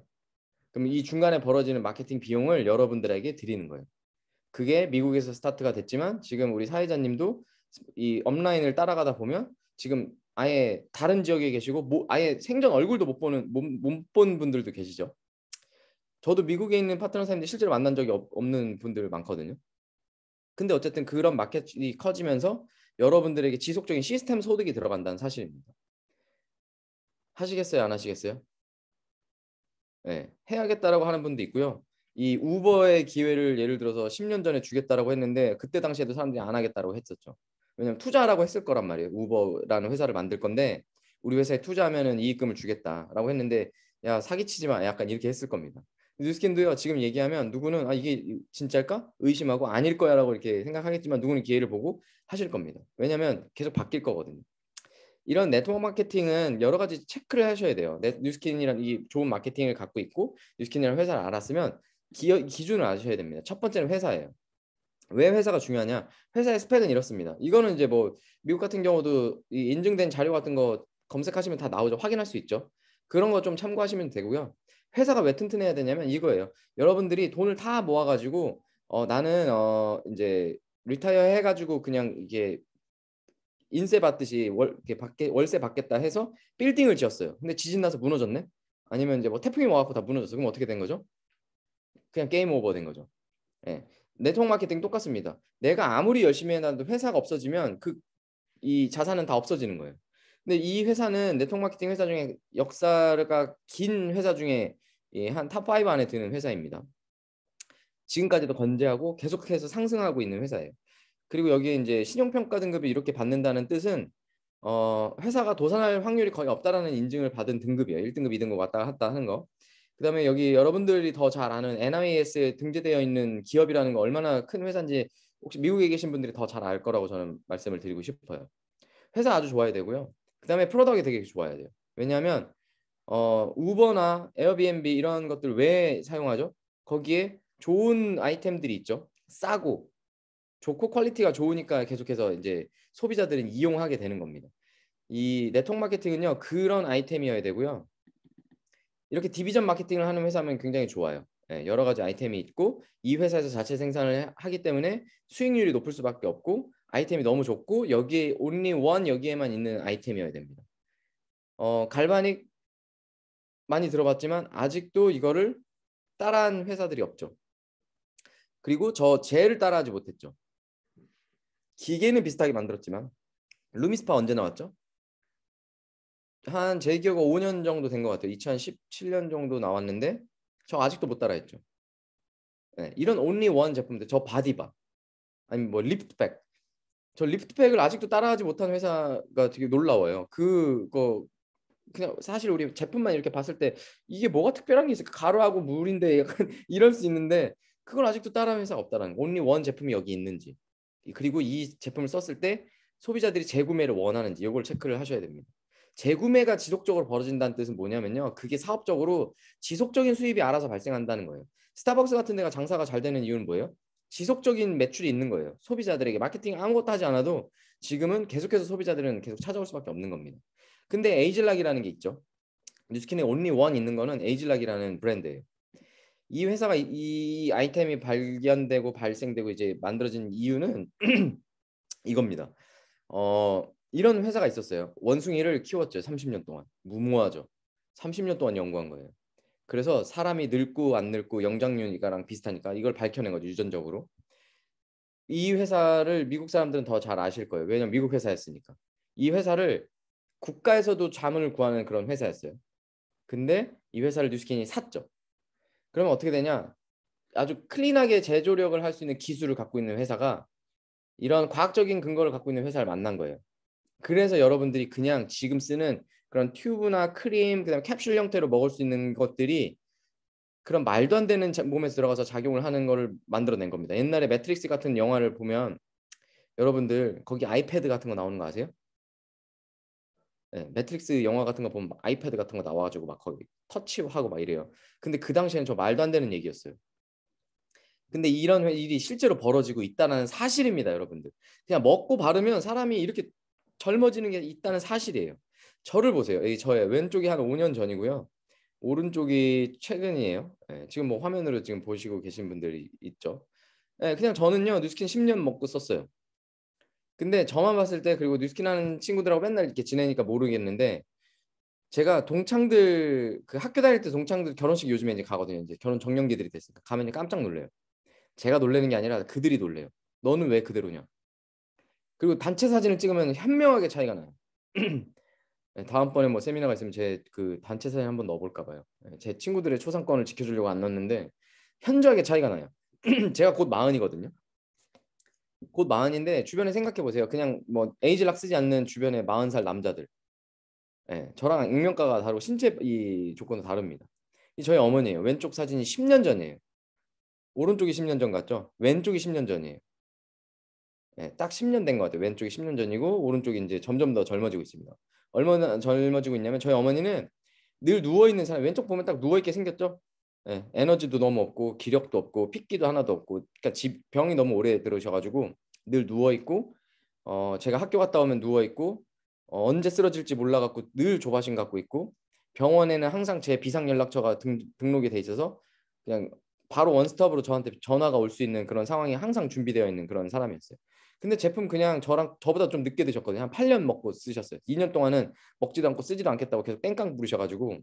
그럼 이 중간에 벌어지는 마케팅 비용을 여러분들에게 드리는 거예요. 그게 미국에서 스타트가 됐지만 지금 우리 사회자님도 이 업라인을 따라가다 보면 지금 아예 다른 지역에 계시고 뭐 아예 생전 얼굴도 못 보는 못 본 분들도 계시죠. 저도 미국에 있는 파트너 사님들 실제로 만난 적이 없, 없는 분들 많거든요. 근데 어쨌든 그런 마켓이 커지면서 여러분들에게 지속적인 시스템 소득이 들어간다는 사실입니다. 하시겠어요? 안 하시겠어요? 네, 해야겠다라고 하는 분도 있고요. 이 우버의 기회를 예를 들어서 10년 전에 주겠다라고 했는데 그때 당시에도 사람들이 안 하겠다라고 했었죠. 왜냐면 투자라고 했을 거란 말이에요. 우버라는 회사를 만들 건데 우리 회사에 투자하면은 이익금을 주겠다라고 했는데 야 사기치지 마 약간 이렇게 했을 겁니다. 뉴스킨도요 지금 얘기하면 누구는 아 이게 진짜일까 의심하고 아닐 거야라고 이렇게 생각하겠지만 누구는 기회를 보고 하실 겁니다. 왜냐면 계속 바뀔 거거든요. 이런 네트워크 마케팅은 여러 가지 체크를 하셔야 돼요. 네, 뉴스킨이란 이 좋은 마케팅을 갖고 있고 뉴스킨이란 회사를 알았으면 기, 기준을 아셔야 됩니다. 첫 번째는 회사예요. 왜 회사가 중요하냐? 회사의 스펙은 이렇습니다. 이거는 이제 뭐 미국 같은 경우도 이 인증된 자료 같은 거 검색하시면 다 나오죠. 확인할 수 있죠. 그런 거 좀 참고하시면 되고요. 회사가 왜 튼튼해야 되냐면 이거예요. 여러분들이 돈을 다 모아가지고 어, 나는 어, 이제 리타이어 해가지고 그냥 이게 인세 받듯이 월, 이렇게 받게, 월세 받겠다 해서 빌딩을 지었어요. 근데 지진 나서 무너졌네. 아니면 이제 뭐 태풍이 와갖고 다 무너졌어. 그럼 어떻게 된 거죠? 그냥 게임 오버 된 거죠. 예. 네트워크 마케팅 똑같습니다. 내가 아무리 열심히 해놔도 회사가 없어지면 그 이 자산은 다 없어지는 거예요. 근데 이 회사는 네트워크 마케팅 회사 중에 역사가 긴 회사 중에 예, 한탑 5 안에 드는 회사입니다. 지금까지도 건재하고 계속해서 상승하고 있는 회사예요. 그리고 여기에 이제 신용평가 등급이 이렇게 받는다는 뜻은 어, 회사가 도산할 확률이 거의 없다라는 인증을 받은 등급이에요. 1등급, 2등급 왔다 갔다 하는 거. 그다음에 여기 여러분들이 더 잘 아는 NIS에 등재되어 있는 기업이라는 거 얼마나 큰 회사인지 혹시 미국에 계신 분들이 더 잘 알 거라고 저는 말씀을 드리고 싶어요. 회사 아주 좋아야 되고요. 그다음에 프로덕이 되게 좋아야 돼요. 왜냐하면 어, 우버나 에어비앤비 이런 것들 왜 사용하죠? 거기에 좋은 아이템들이 있죠. 싸고 좋고 퀄리티가 좋으니까 계속해서 이제 소비자들은 이용하게 되는 겁니다. 이 네트워크 마케팅은요 그런 아이템이어야 되고요. 이렇게 디비전 마케팅을 하는 회사면 굉장히 좋아요. 네, 여러 가지 아이템이 있고 이 회사에서 자체 생산을 하기 때문에 수익률이 높을 수밖에 없고 아이템이 너무 좋고 여기에 only one 여기에만 있는 아이템이어야 됩니다. 어, 갈바닉 많이 들어봤지만 아직도 이거를 따라한 회사들이 없죠. 그리고 저 제를 따라하지 못했죠. 기계는 비슷하게 만들었지만 루미스파 언제 나왔죠? 한제 기억은 5년 정도 된 것 같아요. 2017년 정도 나왔는데 저 아직도 못 따라했죠. 네, 이런 온리 원 제품들 저 바디바 아니 뭐 리프트백 저 리프트백을 아직도 따라하지 못한 회사가 되게 놀라워요. 그거 그냥 사실 우리 제품만 이렇게 봤을 때 이게 뭐가 특별한 게 있을까 가루하고 물인데 약간 이럴 수 있는데 그걸 아직도 따라하는 회사가 없다라는 거. 온리 원 제품이 여기 있는지 그리고 이 제품을 썼을 때 소비자들이 재구매를 원하는지 이걸 체크를 하셔야 됩니다. 재구매가 지속적으로 벌어진다는 뜻은 뭐냐면요. 그게 사업적으로 지속적인 수입이 알아서 발생한다는 거예요. 스타벅스 같은 데가 장사가 잘 되는 이유는 뭐예요? 지속적인 매출이 있는 거예요. 소비자들에게 마케팅 아무것도 하지 않아도 지금은 계속해서 소비자들은 계속 찾아올 수밖에 없는 겁니다. 근데 에이즐락이라는게 있죠. 뉴스킨의 온리 원 있는 거는 에이즐락이라는 브랜드예요. 이 회사가 이 아이템이 발견되고 발생되고 이제 만들어진 이유는 이겁니다. 어 이런 회사가 있었어요. 원숭이를 키웠죠. 30년 동안. 무모하죠. 30년 동안 연구한 거예요. 그래서 사람이 늙고 안 늙고 영장류니까랑 비슷하니까 이걸 밝혀낸 거죠. 유전적으로. 이 회사를 미국 사람들은 더 잘 아실 거예요. 왜냐면 미국 회사였으니까. 이 회사를 국가에서도 자문을 구하는 그런 회사였어요. 근데 이 회사를 뉴스킨이 샀죠. 그러면 어떻게 되냐? 아주 클린하게 제조력을 할 수 있는 기술을 갖고 있는 회사가 이런 과학적인 근거를 갖고 있는 회사를 만난 거예요. 그래서 여러분들이 그냥 지금 쓰는 그런 튜브나 크림, 그다음 에 캡슐 형태로 먹을 수 있는 것들이 그런 말도 안 되는 몸에 들어가서 작용을 하는 걸 만들어낸 겁니다. 옛날에 매트릭스 같은 영화를 보면 여러분들 거기 아이패드 같은 거 나오는 거 아세요? 네, 매트릭스 영화 같은 거 보면 아이패드 같은 거 나와가지고 막 거기 터치하고 막 이래요. 근데 그 당시에는 저 말도 안 되는 얘기였어요. 근데 이런 일이 실제로 벌어지고 있다는 사실입니다, 여러분들. 그냥 먹고 바르면 사람이 이렇게 젊어지는 게 있다는 사실이에요. 저를 보세요. 이 저의 왼쪽이 한 5년 전이고요. 오른쪽이 최근이에요. 예, 지금 뭐 화면으로 지금 보시고 계신 분들이 있죠. 예, 그냥 저는요 뉴스킨 10년 먹고 썼어요. 근데 저만 봤을 때 그리고 뉴스킨 하는 친구들하고 맨날 이렇게 지내니까 모르겠는데 제가 동창들 그 학교 다닐 때 동창들 결혼식 요즘에 이제 가거든요. 이제 결혼 정년기들이 됐으니까 가면 깜짝 놀래요. 제가 놀래는 게 아니라 그들이 놀래요. 너는 왜 그대로냐? 그리고 단체 사진을 찍으면 현명하게 차이가 나요. 네, 다음번에 뭐 세미나가 있으면 제 그 단체 사진 한번 넣어볼까 봐요. 네, 제 친구들의 초상권을 지켜주려고 안 넣었는데 현저하게 차이가 나요. 제가 곧 마흔이거든요. 곧 마흔인데 주변에 생각해 보세요. 그냥 뭐 에이지락 쓰지 않는 주변의 마흔 살 남자들. 예, 저랑 액면가가 다르고 신체 이 조건도 다릅니다. 이 저희 어머니예요. 왼쪽 사진이 10년 전이에요. 오른쪽이 10년 전 같죠? 왼쪽이 10년 전이에요. 예, 딱 10년 된 것 같아요. 왼쪽이 10년 전이고 오른쪽이 이제 점점 더 젊어지고 있습니다. 얼마나 젊어지고 있냐면 저희 어머니는 늘 누워 있는 사람 왼쪽 보면 딱 누워 있게 생겼죠. 예, 에너지도 너무 없고 기력도 없고 핏기도 하나도 없고 그러니까 집 병이 너무 오래 들어오셔가지고 늘 누워 있고 어 제가 학교 갔다 오면 누워 있고 어, 언제 쓰러질지 몰라 갖고 늘 조바심 갖고 있고 병원에는 항상 제 비상 연락처가 등, 등록이 돼 있어서 그냥 바로 원스톱으로 저한테 전화가 올 수 있는 그런 상황이 항상 준비되어 있는 그런 사람이었어요. 근데 제품 그냥 저랑 저보다 좀 늦게 드셨거든요. 한 8년 먹고 쓰셨어요. 2년 동안은 먹지도 않고 쓰지도 않겠다고 계속 땡깡 부르셔가지고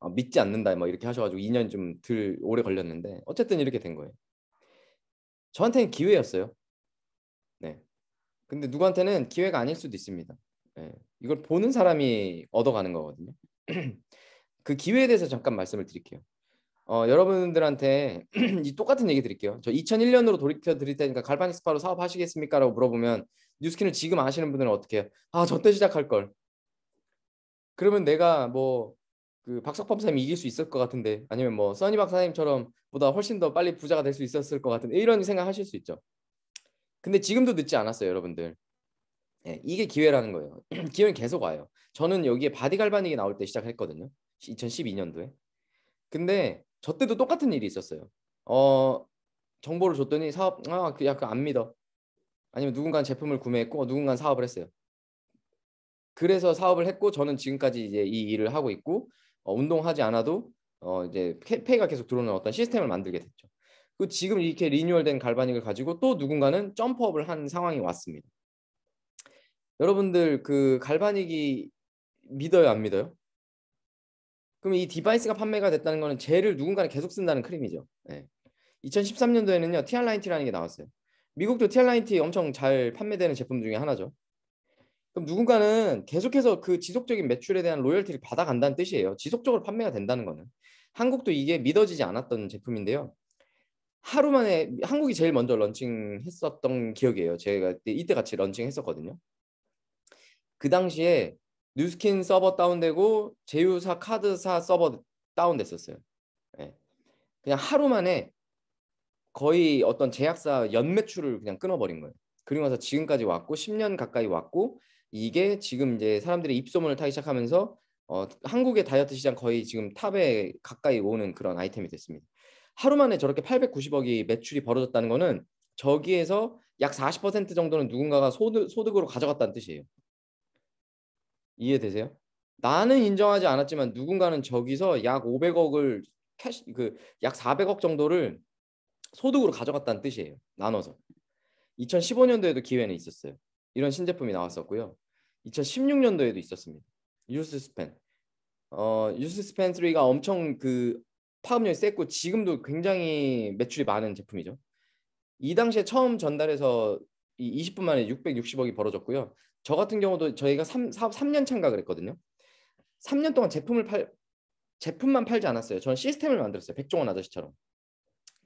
어, 믿지 않는다 막 뭐 이렇게 하셔가지고 2년 좀덜 오래 걸렸는데 어쨌든 이렇게 된 거예요. 저한테는 기회였어요. 네. 근데 누구한테는 기회가 아닐 수도 있습니다. 네. 이걸 보는 사람이 얻어가는 거거든요. 그 기회에 대해서 잠깐 말씀을 드릴게요. 어, 여러분들한테 이 똑같은 얘기 드릴게요. 저 2001년으로 돌이켜 드릴 테니까 갈바닉스파로 사업하시겠습니까라고 물어보면 뉴스킨을 지금 아시는 분들은 어떻게 해요? 아, 저 때 시작할 걸. 그러면 내가 뭐 그 박석범 선생님이 이길 수 있을 것 같은데 아니면 뭐 써니 박사님처럼 보다 훨씬 더 빨리 부자가 될 수 있었을 것 같은 데 이런 생각하실 수 있죠. 근데 지금도 늦지 않았어요, 여러분들. 예, 이게 기회라는 거예요. 기회는 계속 와요. 저는 여기에 바디 갈바닉이 나올 때 시작했거든요. 2012년도에. 근데 저 때도 똑같은 일이 있었어요. 어 정보를 줬더니 사업 아그 약간 안 믿어. 아니면 누군가 제품을 구매했고 누군가 사업을 했어요. 그래서 사업을 했고 저는 지금까지 이제 이 일을 하고 있고 어, 운동하지 않아도 어, 이제 페이가 계속 들어오는 어떤 시스템을 만들게 됐죠. 그 지금 이렇게 리뉴얼된 갈바닉을 가지고 또 누군가는 점프업을 한 상황이 왔습니다. 여러분들 그 갈바닉이 믿어요 안 믿어요? 그럼 이 디바이스가 판매가 됐다는 거는 젤을 누군가는 계속 쓴다는 크림이죠. 네. 예. 2013년도에는요 TR90라는 게 나왔어요. 미국도 TR90 엄청 잘 판매되는 제품 중에 하나죠. 그럼 누군가는 계속해서 그 지속적인 매출에 대한 로열티를 받아간다는 뜻이에요. 지속적으로 판매가 된다는 거는. 한국도 이게 믿어지지 않았던 제품인데요. 하루 만에 한국이 제일 먼저 런칭했었던 기억이에요. 제가 이때 같이 런칭했었거든요. 그 당시에 뉴스킨 서버 다운되고 제휴사 카드사 서버 다운됐었어요. 네. 그냥 하루 만에 거의 어떤 제약사 연매출을 그냥 끊어버린 거예요. 그리고 나서 지금까지 왔고 10년 가까이 왔고 이게 지금 이제 사람들이 입소문을 타기 시작하면서 어, 한국의 다이어트 시장 거의 지금 탑에 가까이 오는 그런 아이템이 됐습니다. 하루 만에 저렇게 890억이 매출이 벌어졌다는 거는 저기에서 약 40% 정도는 누군가가 소득, 소득으로 가져갔다는 뜻이에요. 이해되세요? 나는 인정하지 않았지만 누군가는 저기서 약 500억을 캐시 그 약 400억 정도를 소득으로 가져갔다는 뜻이에요. 나눠서. 2015년도에도 기회는 있었어요. 이런 신제품이 나왔었고요. 2016년도에도 있었습니다. 유스스펜. 어, 유스스펜 3가 엄청 그 파급력이 셌고 지금도 굉장히 매출이 많은 제품이죠. 이 당시에 처음 전달해서 이 20분 만에 660억이 벌어졌고요. 저 같은 경우도 저희가 3, 3년 참가 그랬거든요. 3년 동안 제품을 팔 제품만 팔지 않았어요. 저는 시스템을 만들었어요. 백종원 아저씨처럼.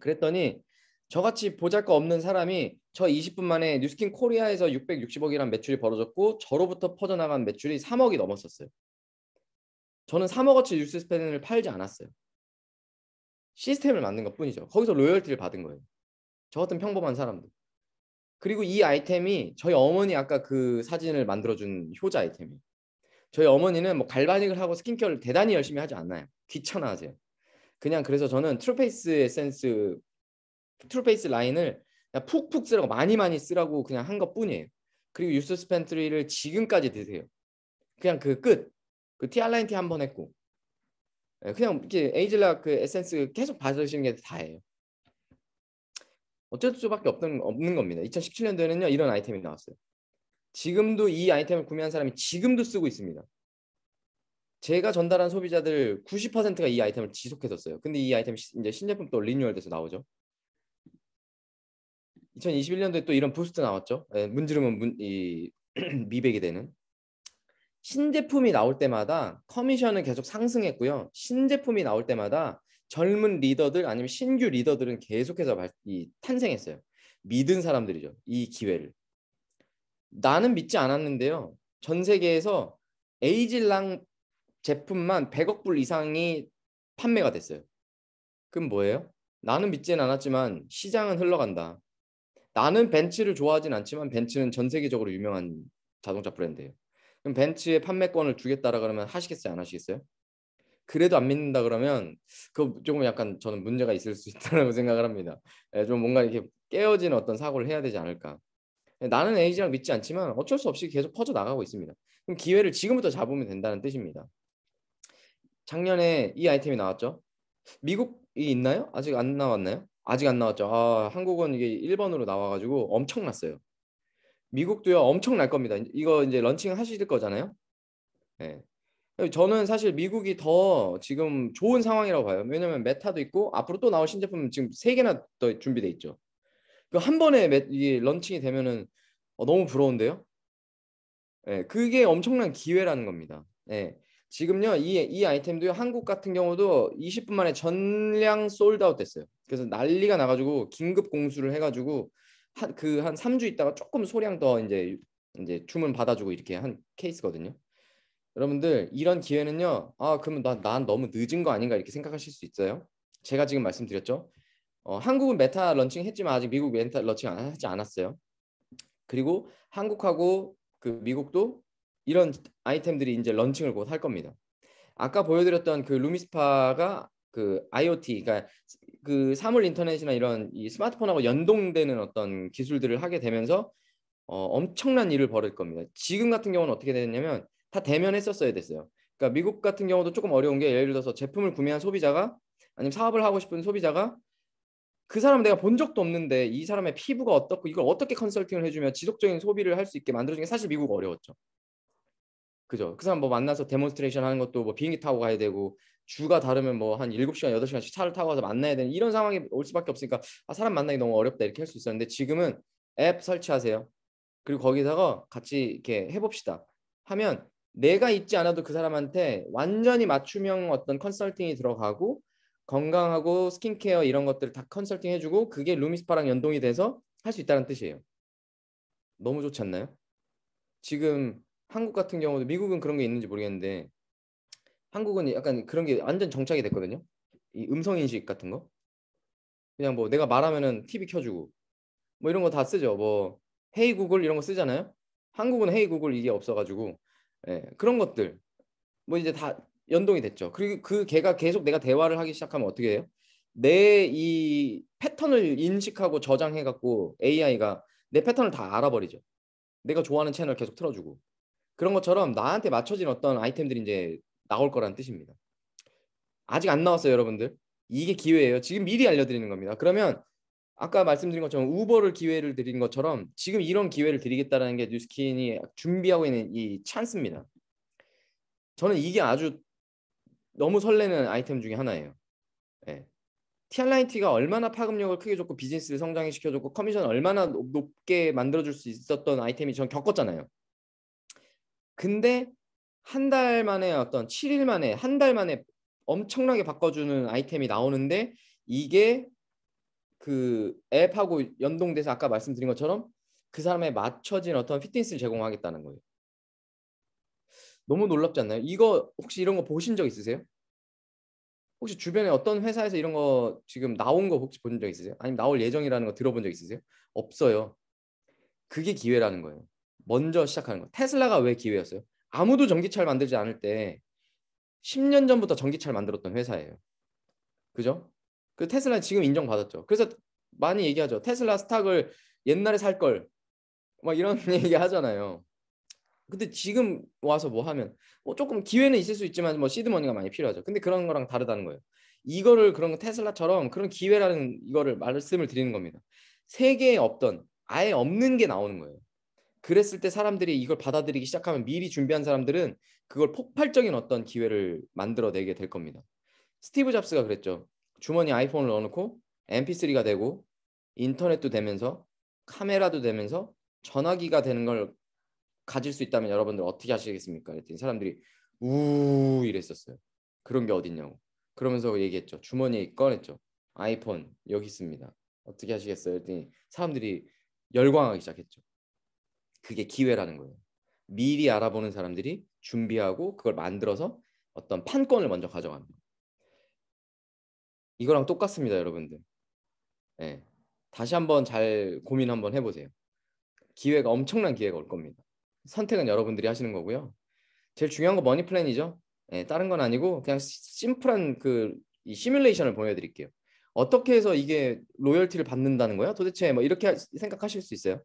그랬더니 저같이 보잘것없는 사람이 저 20분 만에 뉴스킨 코리아에서 660억이란 매출이 벌어졌고 저로부터 퍼져나간 매출이 3억이 넘었었어요. 저는 3억어치 뉴스스펜을 팔지 않았어요. 시스템을 만든 것뿐이죠. 거기서 로열티를 받은 거예요. 저 같은 평범한 사람들 그리고 이 아이템이 저희 어머니 아까 그 사진을 만들어준 효자 아이템이 저희 어머니는 뭐 갈바닉을 하고 스킨케어를 대단히 열심히 하지 않나요 귀찮아하세요. 그냥 그래서 저는 트루페이스 에센스 트루페이스 라인을 그냥 푹푹 쓰라고 많이 많이 쓰라고 그냥 한 것뿐이에요. 그리고 유스스 팬트리를 지금까지 드세요. 그냥 그 끝. 그 티알라인 티한번 했고. 예, 그냥 이렇게 에이즐라 그 에센스 계속 받으시는 게 다예요. 어쩔 수밖에 없는, 없는 겁니다. 2017년도에는요 이런 아이템이 나왔어요. 지금도 이 아이템을 구매한 사람이 지금도 쓰고 있습니다. 제가 전달한 소비자들 90%가 이 아이템을 지속해서 써요. 근데 이 아이템이 제 신제품 또 리뉴얼돼서 나오죠. 2021년도에 또 이런 부스트 나왔죠. 예, 문지르면 문, 이, 미백이 되는. 신제품이 나올 때마다 커미션은 계속 상승했고요. 신제품이 나올 때마다 젊은 리더들 아니면 신규 리더들은 계속해서 발, 이, 탄생했어요. 믿은 사람들이죠. 이 기회를. 나는 믿지 않았는데요. 전 세계에서 에이질랑 제품만 100억 불 이상이 판매가 됐어요. 그럼 뭐예요? 나는 믿지는 않았지만 시장은 흘러간다. 나는 벤츠를 좋아하진 않지만 벤츠는 전 세계적으로 유명한 자동차 브랜드예요. 그럼 벤츠의 판매권을 주겠다라 그러면 하시겠어요? 안 하시겠어요? 그래도 안 믿는다 그러면 그 조금 약간 저는 문제가 있을 수 있다고 라 생각을 합니다. 예, 좀 뭔가 이렇게 깨어진 어떤 사고를 해야 되지 않을까. 예, 나는 에이지랑 믿지 않지만 어쩔 수 없이 계속 퍼져 나가고 있습니다. 그럼 기회를 지금부터 잡으면 된다는 뜻입니다. 작년에 이 아이템이 나왔죠. 미국이 있나요? 아직 안 나왔나요? 아직 안 나왔죠. 아, 한국은 이게 1번으로 나와가지고 엄청났어요. 미국도요 엄청날 겁니다. 이거 이제 런칭 하실 거잖아요. 네. 저는 사실 미국이 더 지금 좋은 상황이라고 봐요. 왜냐하면 메타도 있고 앞으로 또 나올 신제품 지금 세 개나 더 준비돼 있죠. 그 한 번에 이 런칭이 되면은 어, 너무 부러운데요. 예, 네, 그게 엄청난 기회라는 겁니다. 예. 네, 지금요 이, 이 아이템도 한국 같은 경우도 20분 만에 전량 솔드아웃 됐어요. 그래서 난리가 나가지고 긴급 공수를 해가지고 한 그 한 3주 그 있다가 조금 소량 더 이제 이제 주문 받아주고 이렇게 한 케이스거든요. 여러분들 이런 기회는요. 아 그러면 나, 난 너무 늦은 거 아닌가 이렇게 생각하실 수 있어요. 제가 지금 말씀드렸죠. 어, 한국은 메타 런칭했지만 아직 미국 메타 런칭 하지 않았어요. 그리고 한국하고 그 미국도 이런 아이템들이 이제 런칭을 곧 할 겁니다. 아까 보여드렸던 그 루미스파가 그 IoT, 그러니까 그 사물 인터넷이나 이런 이 스마트폰하고 연동되는 어떤 기술들을 하게 되면서 어, 엄청난 일을 벌일 겁니다. 지금 같은 경우는 어떻게 되냐면 다 대면했었어야 됐어요. 그러니까 미국 같은 경우도 조금 어려운 게 예를 들어서 제품을 구매한 소비자가 아니면 사업을 하고 싶은 소비자가 그 사람 내가 본 적도 없는데 이 사람의 피부가 어떻고 이걸 어떻게 컨설팅을 해주면 지속적인 소비를 할 수 있게 만들어준 게 사실 미국 어려웠죠. 그죠? 그 사람 뭐 만나서 데모스트레이션 하는 것도 뭐 비행기 타고 가야 되고 주가 다르면 뭐 한 7시간, 8시간씩 차를 타고 가서 만나야 되는 이런 상황이 올 수밖에 없으니까 아, 사람 만나기 너무 어렵다 이렇게 할 수 있었는데 지금은 앱 설치하세요. 그리고 거기다가 같이 이렇게 해봅시다. 하면 내가 있지 않아도 그 사람한테 완전히 맞춤형 어떤 컨설팅이 들어가고 건강하고 스킨케어 이런 것들을 다 컨설팅 해주고 그게 루미스파랑 연동이 돼서 할 수 있다는 뜻이에요. 너무 좋지 않나요? 지금 한국 같은 경우도 미국은 그런 게 있는지 모르겠는데 한국은 약간 그런 게 완전 정착이 됐거든요. 이 음성 인식 같은 거. 그냥 뭐 내가 말하면은 TV 켜주고 뭐 이런 거 다 쓰죠. 뭐 헤이 구글 이런 거 쓰잖아요. 한국은 헤이 구글 이게 없어가지고 예, 그런 것들 뭐 이제 다 연동이 됐죠. 그리고 그개가 계속 내가 대화를 하기 시작하면 어떻게 해요? 내 이 패턴을 인식하고 저장해 갖고 AI가 내 패턴을 다 알아버리죠. 내가 좋아하는 채널 계속 틀어주고 그런 것처럼 나한테 맞춰진 어떤 아이템들이 이제 나올 거라는 뜻입니다. 아직 안 나왔어요, 여러분들. 이게 기회예요. 지금 미리 알려드리는 겁니다. 그러면 아까 말씀드린 것처럼 우버를 기회를 드린 것처럼 지금 이런 기회를 드리겠다라는 게 뉴스킨이 준비하고 있는 이 찬스입니다. 저는 이게 아주 너무 설레는 아이템 중에 하나예요. 네. 예. 티알라인티가 얼마나 파급력을 크게 줬고 비즈니스를 성장 시켜줬고 커미션 을 얼마나 높게 만들어줄 수 있었던 아이템이 전 겪었잖아요. 근데 한 달 만에 어떤 7일 만에 한 달 만에 엄청나게 바꿔주는 아이템이 나오는데 이게 그 앱하고 연동돼서 아까 말씀드린 것처럼 그 사람에 맞춰진 어떤 피트니스를 제공하겠다는 거예요. 너무 놀랍지 않나요? 이거 혹시 이런 거 보신 적 있으세요? 혹시 주변에 어떤 회사에서 이런 거 지금 나온 거 혹시 본 적 있으세요? 아니면 나올 예정이라는 거 들어본 적 있으세요? 없어요. 그게 기회라는 거예요. 먼저 시작하는 거. 테슬라가 왜 기회였어요? 아무도 전기차를 만들지 않을 때 10년 전부터 전기차를 만들었던 회사예요. 그죠? 그 테슬라 지금 인정받았죠. 그래서 많이 얘기하죠. 테슬라 스탁을 옛날에 살 걸 막 이런 얘기 하잖아요. 근데 지금 와서 뭐 하면 뭐 조금 기회는 있을 수 있지만 뭐 시드머니가 많이 필요하죠. 근데 그런 거랑 다르다는 거예요. 이거를 그런 거 테슬라처럼 그런 기회라는 이거를 말씀을 드리는 겁니다. 세계에 없던 아예 없는 게 나오는 거예요. 그랬을 때 사람들이 이걸 받아들이기 시작하면 미리 준비한 사람들은 그걸 폭발적인 어떤 기회를 만들어내게 될 겁니다. 스티브 잡스가 그랬죠. 주머니 아이폰을 넣어놓고 MP3가 되고 인터넷도 되면서 카메라도 되면서 전화기가 되는 걸 가질 수 있다면 여러분들 어떻게 하시겠습니까? 그랬더니 사람들이 우 이랬었어요. 그런 게 어딨냐고. 그러면서 얘기했죠. 주머니에 꺼냈죠. 아이폰 여기 있습니다. 어떻게 하시겠어요? 그랬더니 사람들이 열광하기 시작했죠. 그게 기회라는 거예요. 미리 알아보는 사람들이 준비하고 그걸 만들어서 어떤 판권을 먼저 가져갑니다. 이거랑 똑같습니다, 여러분들. 네. 다시 한번 잘 고민 한번 해보세요. 기회가 엄청난 기회가 올 겁니다. 선택은 여러분들이 하시는 거고요. 제일 중요한 거 머니 플랜이죠. 네, 다른 건 아니고 그냥 심플한 그 시뮬레이션을 보여드릴게요. 어떻게 해서 이게 로열티를 받는다는 거야? 도대체 뭐 이렇게 생각하실 수 있어요.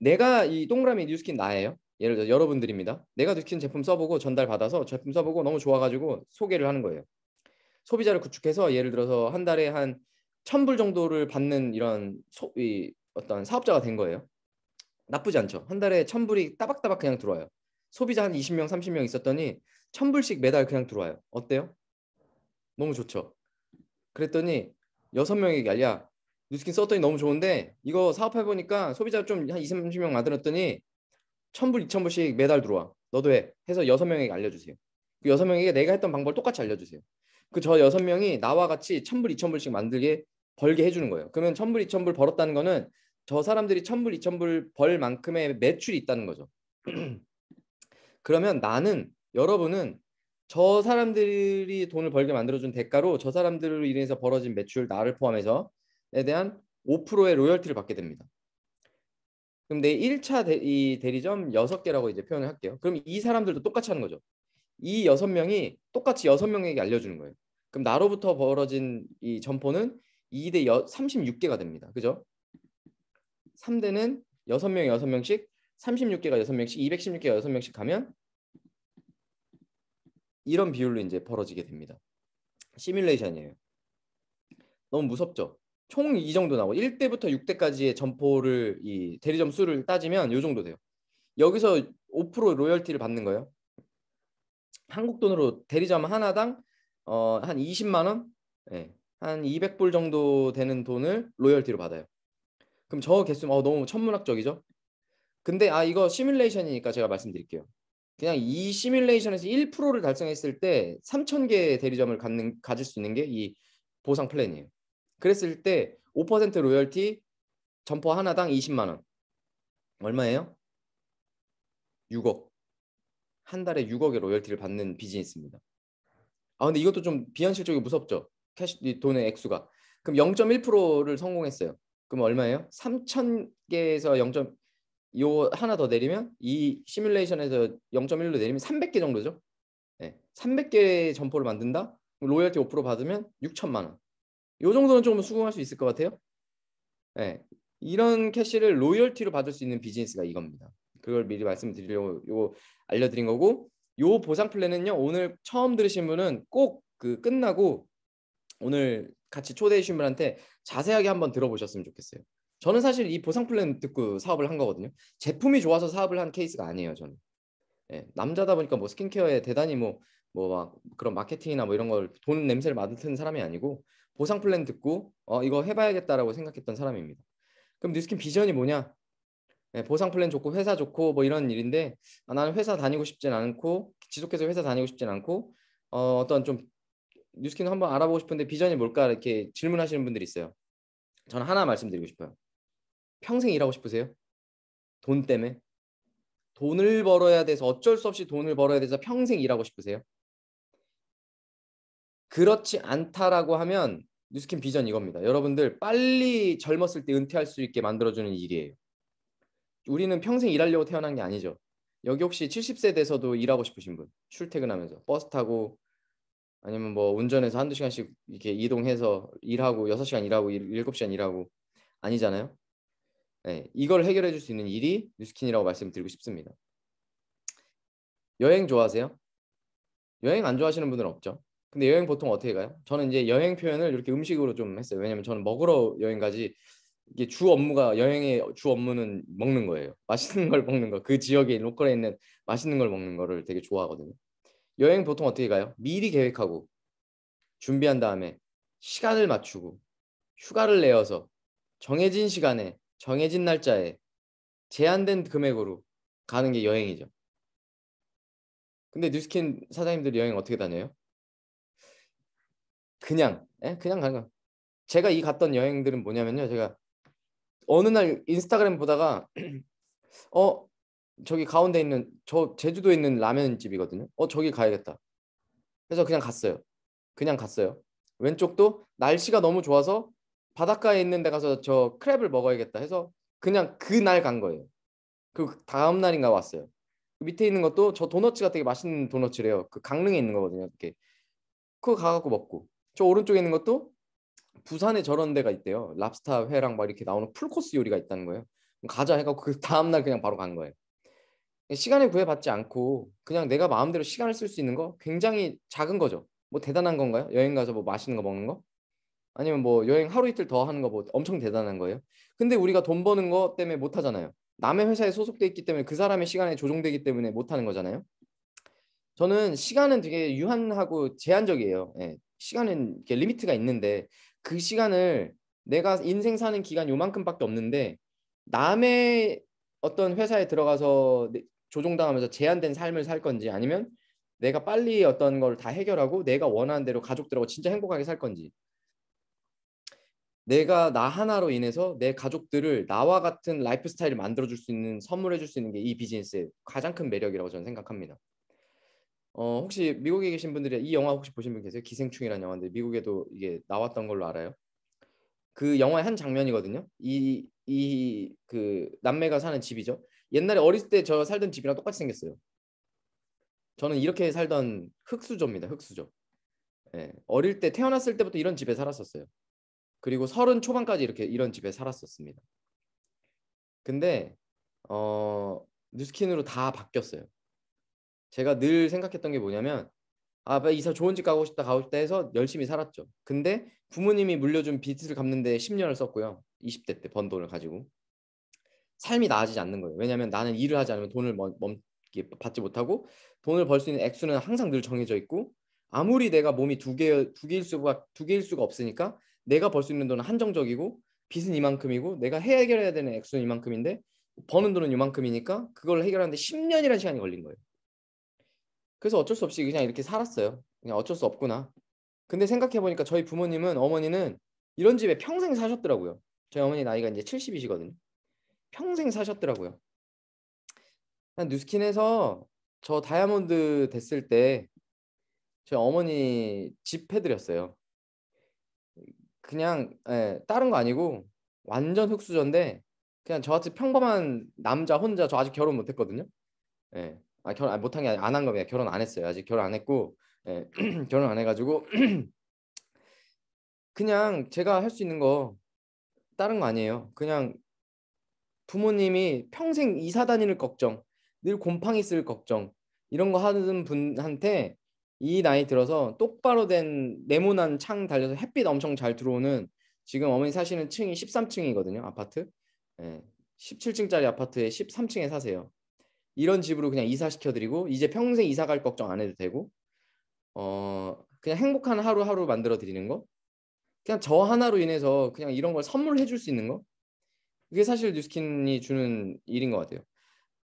내가 이 동그라미 뉴스킨 나예요. 예를 들어 여러분들입니다. 내가 느낀 제품 써보고 전달 받아서 제품 써보고 너무 좋아가지고 소개를 하는 거예요. 소비자를 구축해서 예를 들어서 한 달에 한 천 불 정도를 받는 이런 소, 이 어떤 사업자가 된 거예요. 나쁘지 않죠. 한 달에 천불이 따박따박 그냥 들어와요. 소비자 한 20명, 30명 있었더니 천불씩 매달 그냥 들어와요. 어때요? 너무 좋죠. 그랬더니 여섯 명에게 알려 뉴스킨 썼더니 너무 좋은데 이거 사업해 보니까 소비자 좀한 20, 30명 만들었더니 천불, 이천불씩 매달 들어와. 너도 해. 해서 여섯 명에게 알려주세요. 그 여섯 명에게 내가 했던 방법을 똑같이 알려주세요. 그저 여섯 명이 나와 같이 천불 이천불씩 만들게 벌게 해주는 거예요. 그러면 천불 이천불 벌었다는 거는 저 사람들이 천불 이천불 벌 만큼의 매출이 있다는 거죠. 그러면 나는 여러분은 저 사람들이 돈을 벌게 만들어준 대가로 저 사람들로 인해서 벌어진 매출 나를 포함해서에 대한 5%의 로열티를 받게 됩니다. 그럼 내 1차 대, 이 대리점 6개라고 이제 표현을 할게요. 그럼 이 사람들도 똑같이 하는 거죠. 이 6명이 똑같이 6명에게 알려주는 거예요. 그럼 나로부터 벌어진 이 점포는 2대 36개가 됩니다. 그죠? 3대는 6명 6명씩 36개가 6명씩 216개가 6명씩 가면 이런 비율로 이제 벌어지게 됩니다. 시뮬레이션이에요. 너무 무섭죠? 총 이 정도 나오고 1대부터 6대까지의 점포를 이 대리점 수를 따지면 이 정도 돼요. 여기서 5% 로열티를 받는 거예요. 한국 돈으로 대리점 하나당 어, 한 20만 원, 네, 한 200불 정도 되는 돈을 로열티로 받아요. 그럼 저 개수 어, 너무 천문학적이죠? 근데 아 이거 시뮬레이션이니까 제가 말씀드릴게요. 그냥 이 시뮬레이션에서 1%를 달성했을 때 3,000개의 대리점을 갖는, 가질 수 있는 게 이 보상 플랜이에요. 그랬을 때 5% 로열티 점퍼 하나당 20만 원. 얼마예요? 6억. 한 달에 6억의 로열티를 받는 비즈니스입니다. 아 근데 이것도 좀 비현실적이 무섭죠. 캐시 돈의 액수가. 그럼 0.1%를 성공했어요. 그럼 얼마예요? 3천 개에서 0. 요 하나 더 내리면 이 시뮬레이션에서 0.1로 내리면 300개 정도죠. 네. 예, 300개 점포를 만든다. 로열티 5% 받으면 6천만 원. 요 정도는 조금 수긍할 수 있을 것 같아요. 네. 이런 캐시를 로열티로 받을 수 있는 비즈니스가 이겁니다. 그걸 미리 말씀드리려고 요거 알려드린 거고 요 보상 플랜은요 오늘 처음 들으신 분은 꼭 그 끝나고 오늘 같이 초대해 주신 분한테 자세하게 한번 들어보셨으면 좋겠어요. 저는 사실 이 보상 플랜 듣고 사업을 한 거거든요. 제품이 좋아서 사업을 한 케이스가 아니에요. 저는 예, 남자다 보니까 뭐 스킨케어에 대단히 뭐 뭐 막 그런 마케팅이나 뭐 이런 걸 돈 냄새를 맡은 사람이 아니고 보상 플랜 듣고 어 이거 해봐야겠다라고 생각했던 사람입니다. 그럼 뉴스킨 비전이 뭐냐? 예, 보상 플랜 좋고 회사 좋고 뭐 이런 일인데 아, 나는 회사 다니고 싶진 않고 지속해서 회사 다니고 싶진 않고 어, 어떤 좀 뉴스킨 한번 알아보고 싶은데 비전이 뭘까 이렇게 질문하시는 분들이 있어요. 저는 하나 말씀드리고 싶어요. 평생 일하고 싶으세요? 돈 때문에 돈을 벌어야 돼서 어쩔 수 없이 돈을 벌어야 돼서 평생 일하고 싶으세요? 그렇지 않다라고 하면 뉴스킨 비전 이겁니다. 여러분들 빨리 젊었을 때 은퇴할 수 있게 만들어주는 일이에요. 우리는 평생 일하려고 태어난 게 아니죠. 여기 혹시 70세 돼서도 일하고 싶으신 분 출퇴근하면서 버스 타고 아니면 뭐 운전해서 한두 시간씩 이렇게 이동해서 일하고 6시간 일하고 7시간 일하고 아니잖아요. 네, 이걸 해결해 줄 수 있는 일이 뉴스킨이라고 말씀드리고 싶습니다. 여행 좋아하세요? 여행 안 좋아하시는 분은 없죠. 근데 여행 보통 어떻게 가요? 저는 이제 여행 표현을 이렇게 음식으로 좀 했어요. 왜냐면 저는 먹으러 여행 가지 이게 주 업무가 여행의 주 업무는 먹는 거예요. 맛있는 걸 먹는 거. 그 지역에 로컬에 있는 맛있는 걸 먹는 거를 되게 좋아하거든요. 여행 보통 어떻게 가요? 미리 계획하고 준비한 다음에 시간을 맞추고 휴가를 내어서 정해진 시간에 정해진 날짜에 제한된 금액으로 가는 게 여행이죠. 근데 뉴스킨 사장님들 여행 어떻게 다녀요? 그냥 에? 예? 그냥 가는 거. 제가 이 갔던 여행들은 뭐냐면요. 제가 어느 날 인스타그램 보다가 어 저기 가운데 있는 저 제주도에 있는 라면집이거든요. 어 저기 가야겠다. 그래서 그냥 갔어요. 그냥 갔어요. 왼쪽도 날씨가 너무 좋아서 바닷가에 있는 데 가서 저 크랩을 먹어야겠다 해서 그냥 그날 간 거예요. 그 다음 날인가 왔어요. 그 밑에 있는 것도 저 도너츠가 되게 맛있는 도너츠래요. 그 강릉에 있는 거거든요. 이렇게 그거 가갖고 먹고 저 오른쪽에 있는 것도 부산에 저런 데가 있대요. 랍스타 회랑 막 이렇게 나오는 풀코스 요리가 있다는 거예요. 가자 해갖고 그 다음날 그냥 바로 간 거예요. 시간에 구애받지 않고 그냥 내가 마음대로 시간을 쓸 수 있는 거 굉장히 작은 거죠. 뭐 대단한 건가요? 여행 가서 뭐 맛있는 거 먹는 거? 아니면 뭐 여행 하루 이틀 더 하는 거 뭐 엄청 대단한 거예요? 근데 우리가 돈 버는 거 때문에 못 하잖아요. 남의 회사에 소속돼 있기 때문에 그 사람의 시간에 조종되기 때문에 못 하는 거잖아요. 저는 시간은 되게 유한하고 제한적이에요. 예. 시간은 이렇게 리미트가 있는데 그 시간을 내가 인생 사는 기간 요만큼밖에 없는데 남의 어떤 회사에 들어가서 조종당하면서 제한된 삶을 살 건지 아니면 내가 빨리 어떤 걸 다 해결하고 내가 원하는 대로 가족들하고 진짜 행복하게 살 건지 내가 나 하나로 인해서 내 가족들을 나와 같은 라이프 스타일을 만들어 줄 수 있는 선물해 줄 수 있는 게 이 비즈니스의 가장 큰 매력이라고 저는 생각합니다. 어, 혹시 미국에 계신 분들이 이 영화 혹시 보신 분 계세요? 기생충이라는 영화인데 미국에도 이게 나왔던 걸로 알아요. 그 영화의 한 장면이거든요. 이 이 그 남매가 사는 집이죠. 옛날에 어렸을 때 저 살던 집이랑 똑같이 생겼어요. 저는 이렇게 살던 흙수저입니다. 흙수저. 예, 어릴 때 태어났을 때부터 이런 집에 살았었어요. 그리고 서른 초반까지 이렇게 이런 집에 살았었습니다. 근데 어, 뉴스킨으로 다 바뀌었어요. 제가 늘 생각했던 게 뭐냐면 아, 이사 좋은 집 가고 싶다 가고 싶다 해서 열심히 살았죠. 근데 부모님이 물려준 빚을 갚는데 10년을 썼고요. 20대 때 번 돈을 가지고 삶이 나아지지 않는 거예요. 왜냐하면 나는 일을 하지 않으면 돈을 멈, 멈 받지 못하고 돈을 벌 수 있는 액수는 항상 늘 정해져 있고 아무리 내가 몸이 두개두 개일 수가 두 개일 수가 없으니까 내가 벌 수 있는 돈은 한정적이고 빚은 이만큼이고 내가 해결해야 되는 액수는 이만큼인데 버는 돈은 이만큼이니까 그걸 해결하는데 10년이라는 시간이 걸린 거예요. 그래서 어쩔 수 없이 그냥 이렇게 살았어요. 그냥 어쩔 수 없구나. 근데 생각해 보니까 저희 부모님은 어머니는 이런 집에 평생 사셨더라고요. 저희 어머니 나이가 이제 70이시거든요. 평생 사셨더라고요. 뉴스킨에서 저 다이아몬드 됐을 때 저희 어머니 집 해드렸어요. 그냥 예, 다른 거 아니고 완전 흑수저인데 그냥 저같이 평범한 남자 혼자 저 아직 결혼 못했거든요. 예. 아 결혼 아, 못한 게 아니라 안한 겁니다. 결혼 안 했어요. 아직 결혼 안 했고 예, 결혼 안 해가지고 그냥 제가 할 수 있는 거 다른 거 아니에요. 그냥 부모님이 평생 이사 다니는 걱정, 늘 곰팡이 있을 걱정 이런 거 하는 분한테 이 나이 들어서 똑바로 된 네모난 창 달려서 햇빛 엄청 잘 들어오는 지금 어머니 사시는 층이 13층이거든요 아파트 예, 17층짜리 아파트에 13층에 사세요 이런 집으로 그냥 이사시켜드리고 이제 평생 이사 갈 걱정 안 해도 되고 어 그냥 행복한 하루하루 만들어 드리는 거 그냥 저 하나로 인해서 그냥 이런 걸 선물해 줄 수 있는 거 그게 사실 뉴스킨이 주는 일인 것 같아요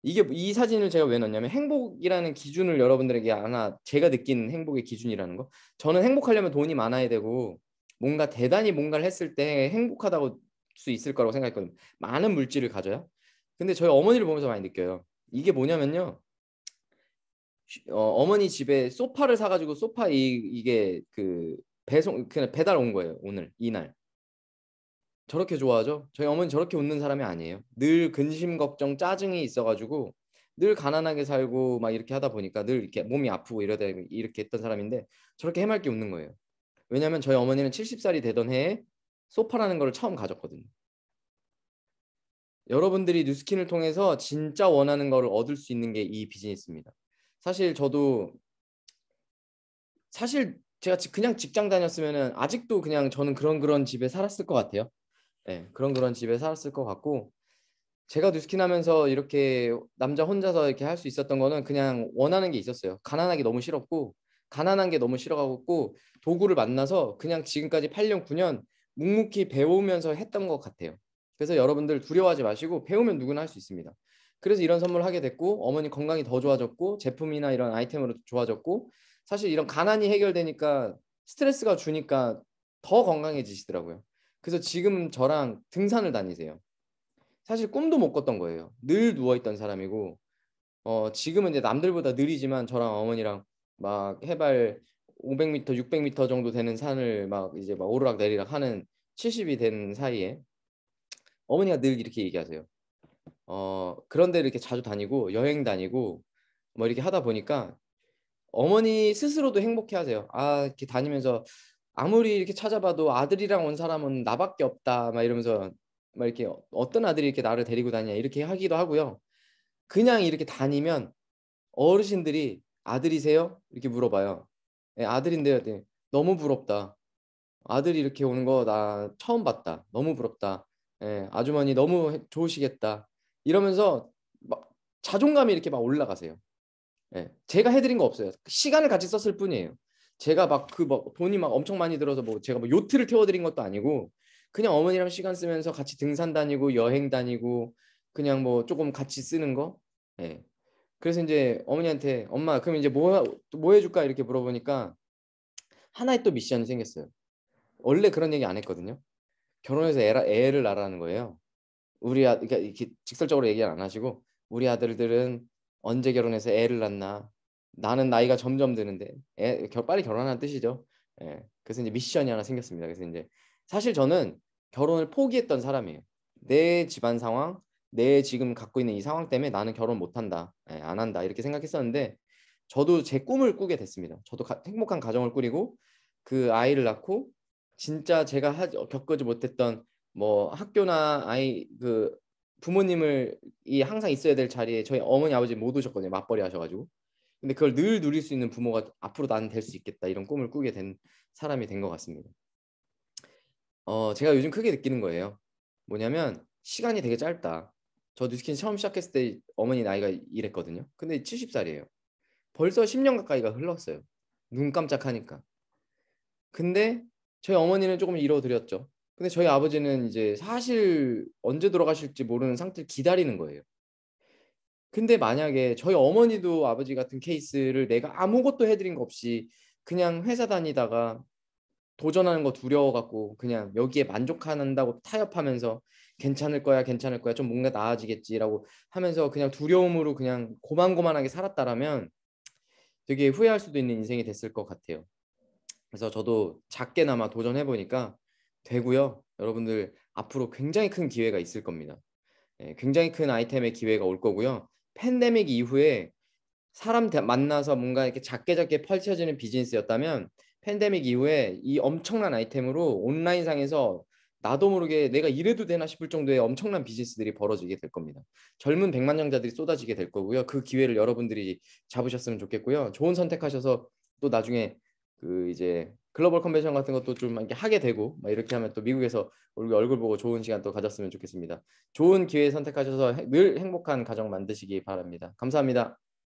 이게 이 사진을 제가 왜 넣냐면 행복이라는 기준을 여러분들에게 하나 제가 느낀 행복의 기준이라는 거 저는 행복하려면 돈이 많아야 되고 뭔가 대단히 뭔가를 했을 때 행복하다고 수 있을 거라고 생각했거든요 많은 물질을 가져요 근데 저희 어머니를 보면서 많이 느껴요 이게 뭐냐면요. 어, 머니 집에 소파를 사가지고 소파 이, 이게 그 배송 그냥 배달 온 거예요 오늘 이날. 저렇게 좋아하죠? 저희 어머니 저렇게 웃는 사람이 아니에요. 늘 근심 걱정 짜증이 있어가지고 늘 가난하게 살고 막 이렇게 하다 보니까 늘 이렇게 몸이 아프고 이러다 이렇게 했던 사람인데 저렇게 해맑게 웃는 거예요. 왜냐하면 저희 어머니는 70살이 되던 해에 소파라는 걸 처음 가졌거든요. 여러분들이 뉴스킨을 통해서 진짜 원하는 것을 얻을 수 있는 게 이 비즈니스입니다. 사실 저도 사실 제가 그냥 직장 다녔으면은 아직도 그냥 저는 그런 그런 집에 살았을 것 같아요. 네, 그런 그런 집에 살았을 것 같고 제가 뉴스킨 하면서 이렇게 남자 혼자서 이렇게 할 수 있었던 거는 그냥 원하는 게 있었어요. 가난하기 너무 싫었고 가난한 게 너무 싫어가고 도구를 만나서 그냥 지금까지 8년 9년 묵묵히 배우면서 했던 것 같아요. 그래서 여러분들 두려워하지 마시고 배우면 누구나 할 수 있습니다. 그래서 이런 선물을 하게 됐고 어머니 건강이 더 좋아졌고 제품이나 이런 아이템으로 좋아졌고 사실 이런 가난이 해결되니까 스트레스가 주니까 더 건강해지시더라고요. 그래서 지금 저랑 등산을 다니세요. 사실 꿈도 못 꿨던 거예요. 늘 누워 있던 사람이고 어 지금은 이제 남들보다 느리지만 저랑 어머니랑 막 해발 500m, 600m 정도 되는 산을 막 이제 막 오르락 내리락 하는 70이 된 사이에 어머니가 늘 이렇게 얘기하세요. 어, 그런데 이렇게 자주 다니고 여행 다니고 뭐 이렇게 하다 보니까 어머니 스스로도 행복해 하세요. 아, 이렇게 다니면서 아무리 이렇게 찾아봐도 아들이랑 온 사람은 나밖에 없다. 막 이러면서 막 이렇게 어떤 아들이 이렇게 나를 데리고 다니냐 이렇게 하기도 하고요. 그냥 이렇게 다니면 어르신들이 아들이세요? 이렇게 물어봐요. 네, 아들인데요. 네. 너무 부럽다. 아들이 이렇게 오는 거 나 처음 봤다. 너무 부럽다. 예, 아주머니 너무 좋으시겠다 이러면서 막 자존감이 이렇게 막 올라가세요. 예, 제가 해드린 거 없어요. 그 시간을 같이 썼을 뿐이에요. 제가 막그뭐 돈이 막 엄청 많이 들어서 뭐 제가 뭐 요트를 태워드린 것도 아니고 그냥 어머니랑 시간 쓰면서 같이 등산 다니고 여행 다니고 그냥 뭐 조금 같이 쓰는 거. 예. 그래서 이제 어머니한테 엄마 그럼 이제 뭐뭐 뭐 해줄까 이렇게 물어보니까 하나의 또 미션이 생겼어요. 원래 그런 얘기 안 했거든요. 결혼해서 애라, 애를 낳으라는 거예요. 우리 아 그러니까 이렇게 직설적으로 얘기 안 하시고 우리 아들들은 언제 결혼해서 애를 낳나? 나는 나이가 점점 드는데 애, 결, 빨리 결혼하는 뜻이죠. 예. 그래서 이제 미션이 하나 생겼습니다. 그래서 이제 사실 저는 결혼을 포기했던 사람이에요. 내 집안 상황, 내 지금 갖고 있는 이 상황 때문에 나는 결혼 못 한다, 예, 안 한다 이렇게 생각했었는데 저도 제 꿈을 꾸게 됐습니다. 저도 가, 행복한 가정을 꾸리고 그 아이를 낳고 진짜 제가 하, 어, 겪어지 못했던 뭐 학교나 아이 그 부모님을 이 항상 있어야 될 자리에 저희 어머니 아버지 못 오셨거든요 맞벌이 하셔가지고 근데 그걸 늘 누릴 수 있는 부모가 앞으로 나는 될수 있겠다 이런 꿈을 꾸게 된 사람이 된 것 같습니다 어 제가 요즘 크게 느끼는 거예요 뭐냐면 시간이 되게 짧다 저 뉴스킨 처음 시작했을 때 어머니 나이가 이랬거든요 근데 70살이에요 벌써 10년 가까이가 흘렀어요 눈 깜짝하니까 근데 저희 어머니는 조금 잃어드렸죠. 근데 저희 아버지는 이제 사실 언제 돌아가실지 모르는 상태를 기다리는 거예요. 근데 만약에 저희 어머니도 아버지 같은 케이스를 내가 아무것도 해드린 거 없이 그냥 회사 다니다가 도전하는 거 두려워갖고 그냥 여기에 만족한다고 타협하면서 괜찮을 거야 괜찮을 거야 좀 뭔가 나아지겠지라고 하면서 그냥 두려움으로 그냥 고만고만하게 살았다라면 되게 후회할 수도 있는 인생이 됐을 것 같아요. 그래서 저도 작게나마 도전해 보니까 되고요. 여러분들 앞으로 굉장히 큰 기회가 있을 겁니다. 예, 굉장히 큰 아이템의 기회가 올 거고요. 팬데믹 이후에 사람 만나서 뭔가 이렇게 작게 작게 펼쳐지는 비즈니스였다면 팬데믹 이후에 이 엄청난 아이템으로 온라인상에서 나도 모르게 내가 이래도 되나 싶을 정도의 엄청난 비즈니스들이 벌어지게 될 겁니다. 젊은 백만장자들이 쏟아지게 될 거고요. 그 기회를 여러분들이 잡으셨으면 좋겠고요. 좋은 선택하셔서 또 나중에 그 이제 글로벌 컨벤션 같은 것도 좀 이렇게 하게 되고 막 이렇게 하면 또 미국에서 우리 얼굴 보고 좋은 시간 또 가졌으면 좋겠습니다. 좋은 기회 선택하셔서 늘 행복한 가정 만드시기 바랍니다. 감사합니다.